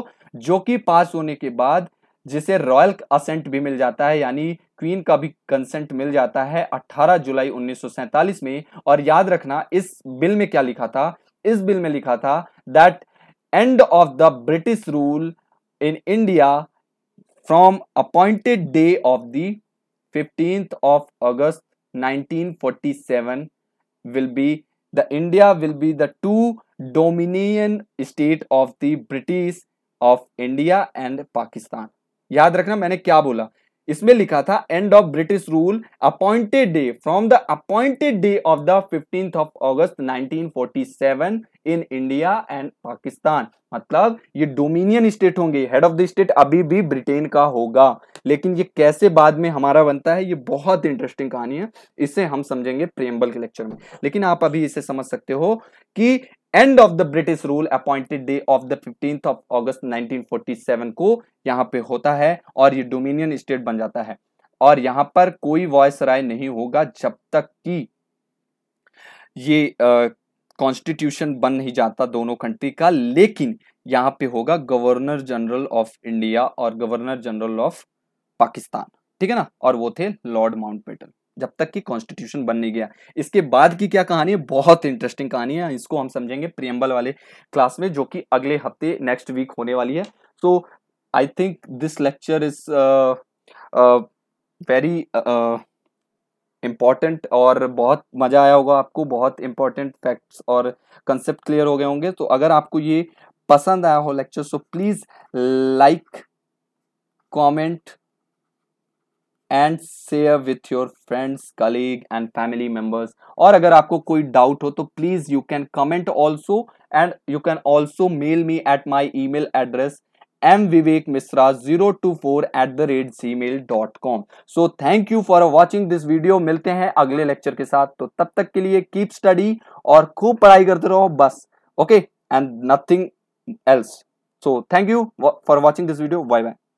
जो कि पास होने के बाद जिसे रॉयल असेंट भी मिल जाता है यानी क्वीन का भी कंसेंट मिल जाता है 18 जुलाई 1947 में और याद रखना इस बिल में क्या लिखा था इस बिल में लिखा था that end of the British rule in India from appointed day of the 15th of August 1947 will be the India will be the two dominion state of the British of India and Pakistan. याद रखना मैंने क्या बोला इसमें लिखा था end of British rule appointed day from the appointed day of the fifteenth of August 1947 in India and Pakistan मतलब ये डोमिनियन स्टेट होंगे हेड ऑफ द स्टेट अभी भी ब्रिटेन का होगा लेकिन ये कैसे बाद में हमारा बनता है ये बहुत इंटरेस्टिंग कहानी है इसे हम समझेंगे प्रेमबल के लेक्चर में लेकिन आप अभी इसे समझ सकते हो कि end of the British rule appointed day of the fifteenth of August 1947 को यहाँ पे होता है और ये डोमिनियन स्टेट बन जाता है और यहाँ पर कोई वॉयस राय नहीं होगा जब तक कि ये कॉन्स्टिट्यूशन बन नहीं जाता दोनों कंट्री का लेकिन यहाँ पे होगा गवर्नर जनरल ऑफ इंडिया और गवर्नर जनरल ऑफ पाकिस्तान ठीक है ना और वो थे लॉर्ड माउंट बेटन जब तक कि कॉन्स्टिट्यूशन बन नहीं गया इसके बाद की क्या कहानी है बहुत इंटरेस्टिंग कहानी है इसको हम समझेंगे प्रियम्बल वाले क्लास में जो कि अगले हफ्ते नेक्स्ट वीक होने वाली है so I think this lecture is very important और बहुत मज़ा आया होगा आपको बहुत इम्पॉर्टेंट फैक्ट्स और कंसेप्ट क्लियर हो गए होंगे तो अगर आपको ये पसंद आया हो lecture so please like comment and share with your friends colleague and family members और अगर आपको कोई डाउट हो तो please you can comment also and you can also mail me at my email address M Vivek Mishra zero two four at the rate Gmail dot com so thank you for watching this video मिलते हैं अगले lecture के साथ तो तब तक के लिए कीप स्टडी और खूब पढ़ाई करते रहो बस okay and nothing else so thank you for watching this video bye bye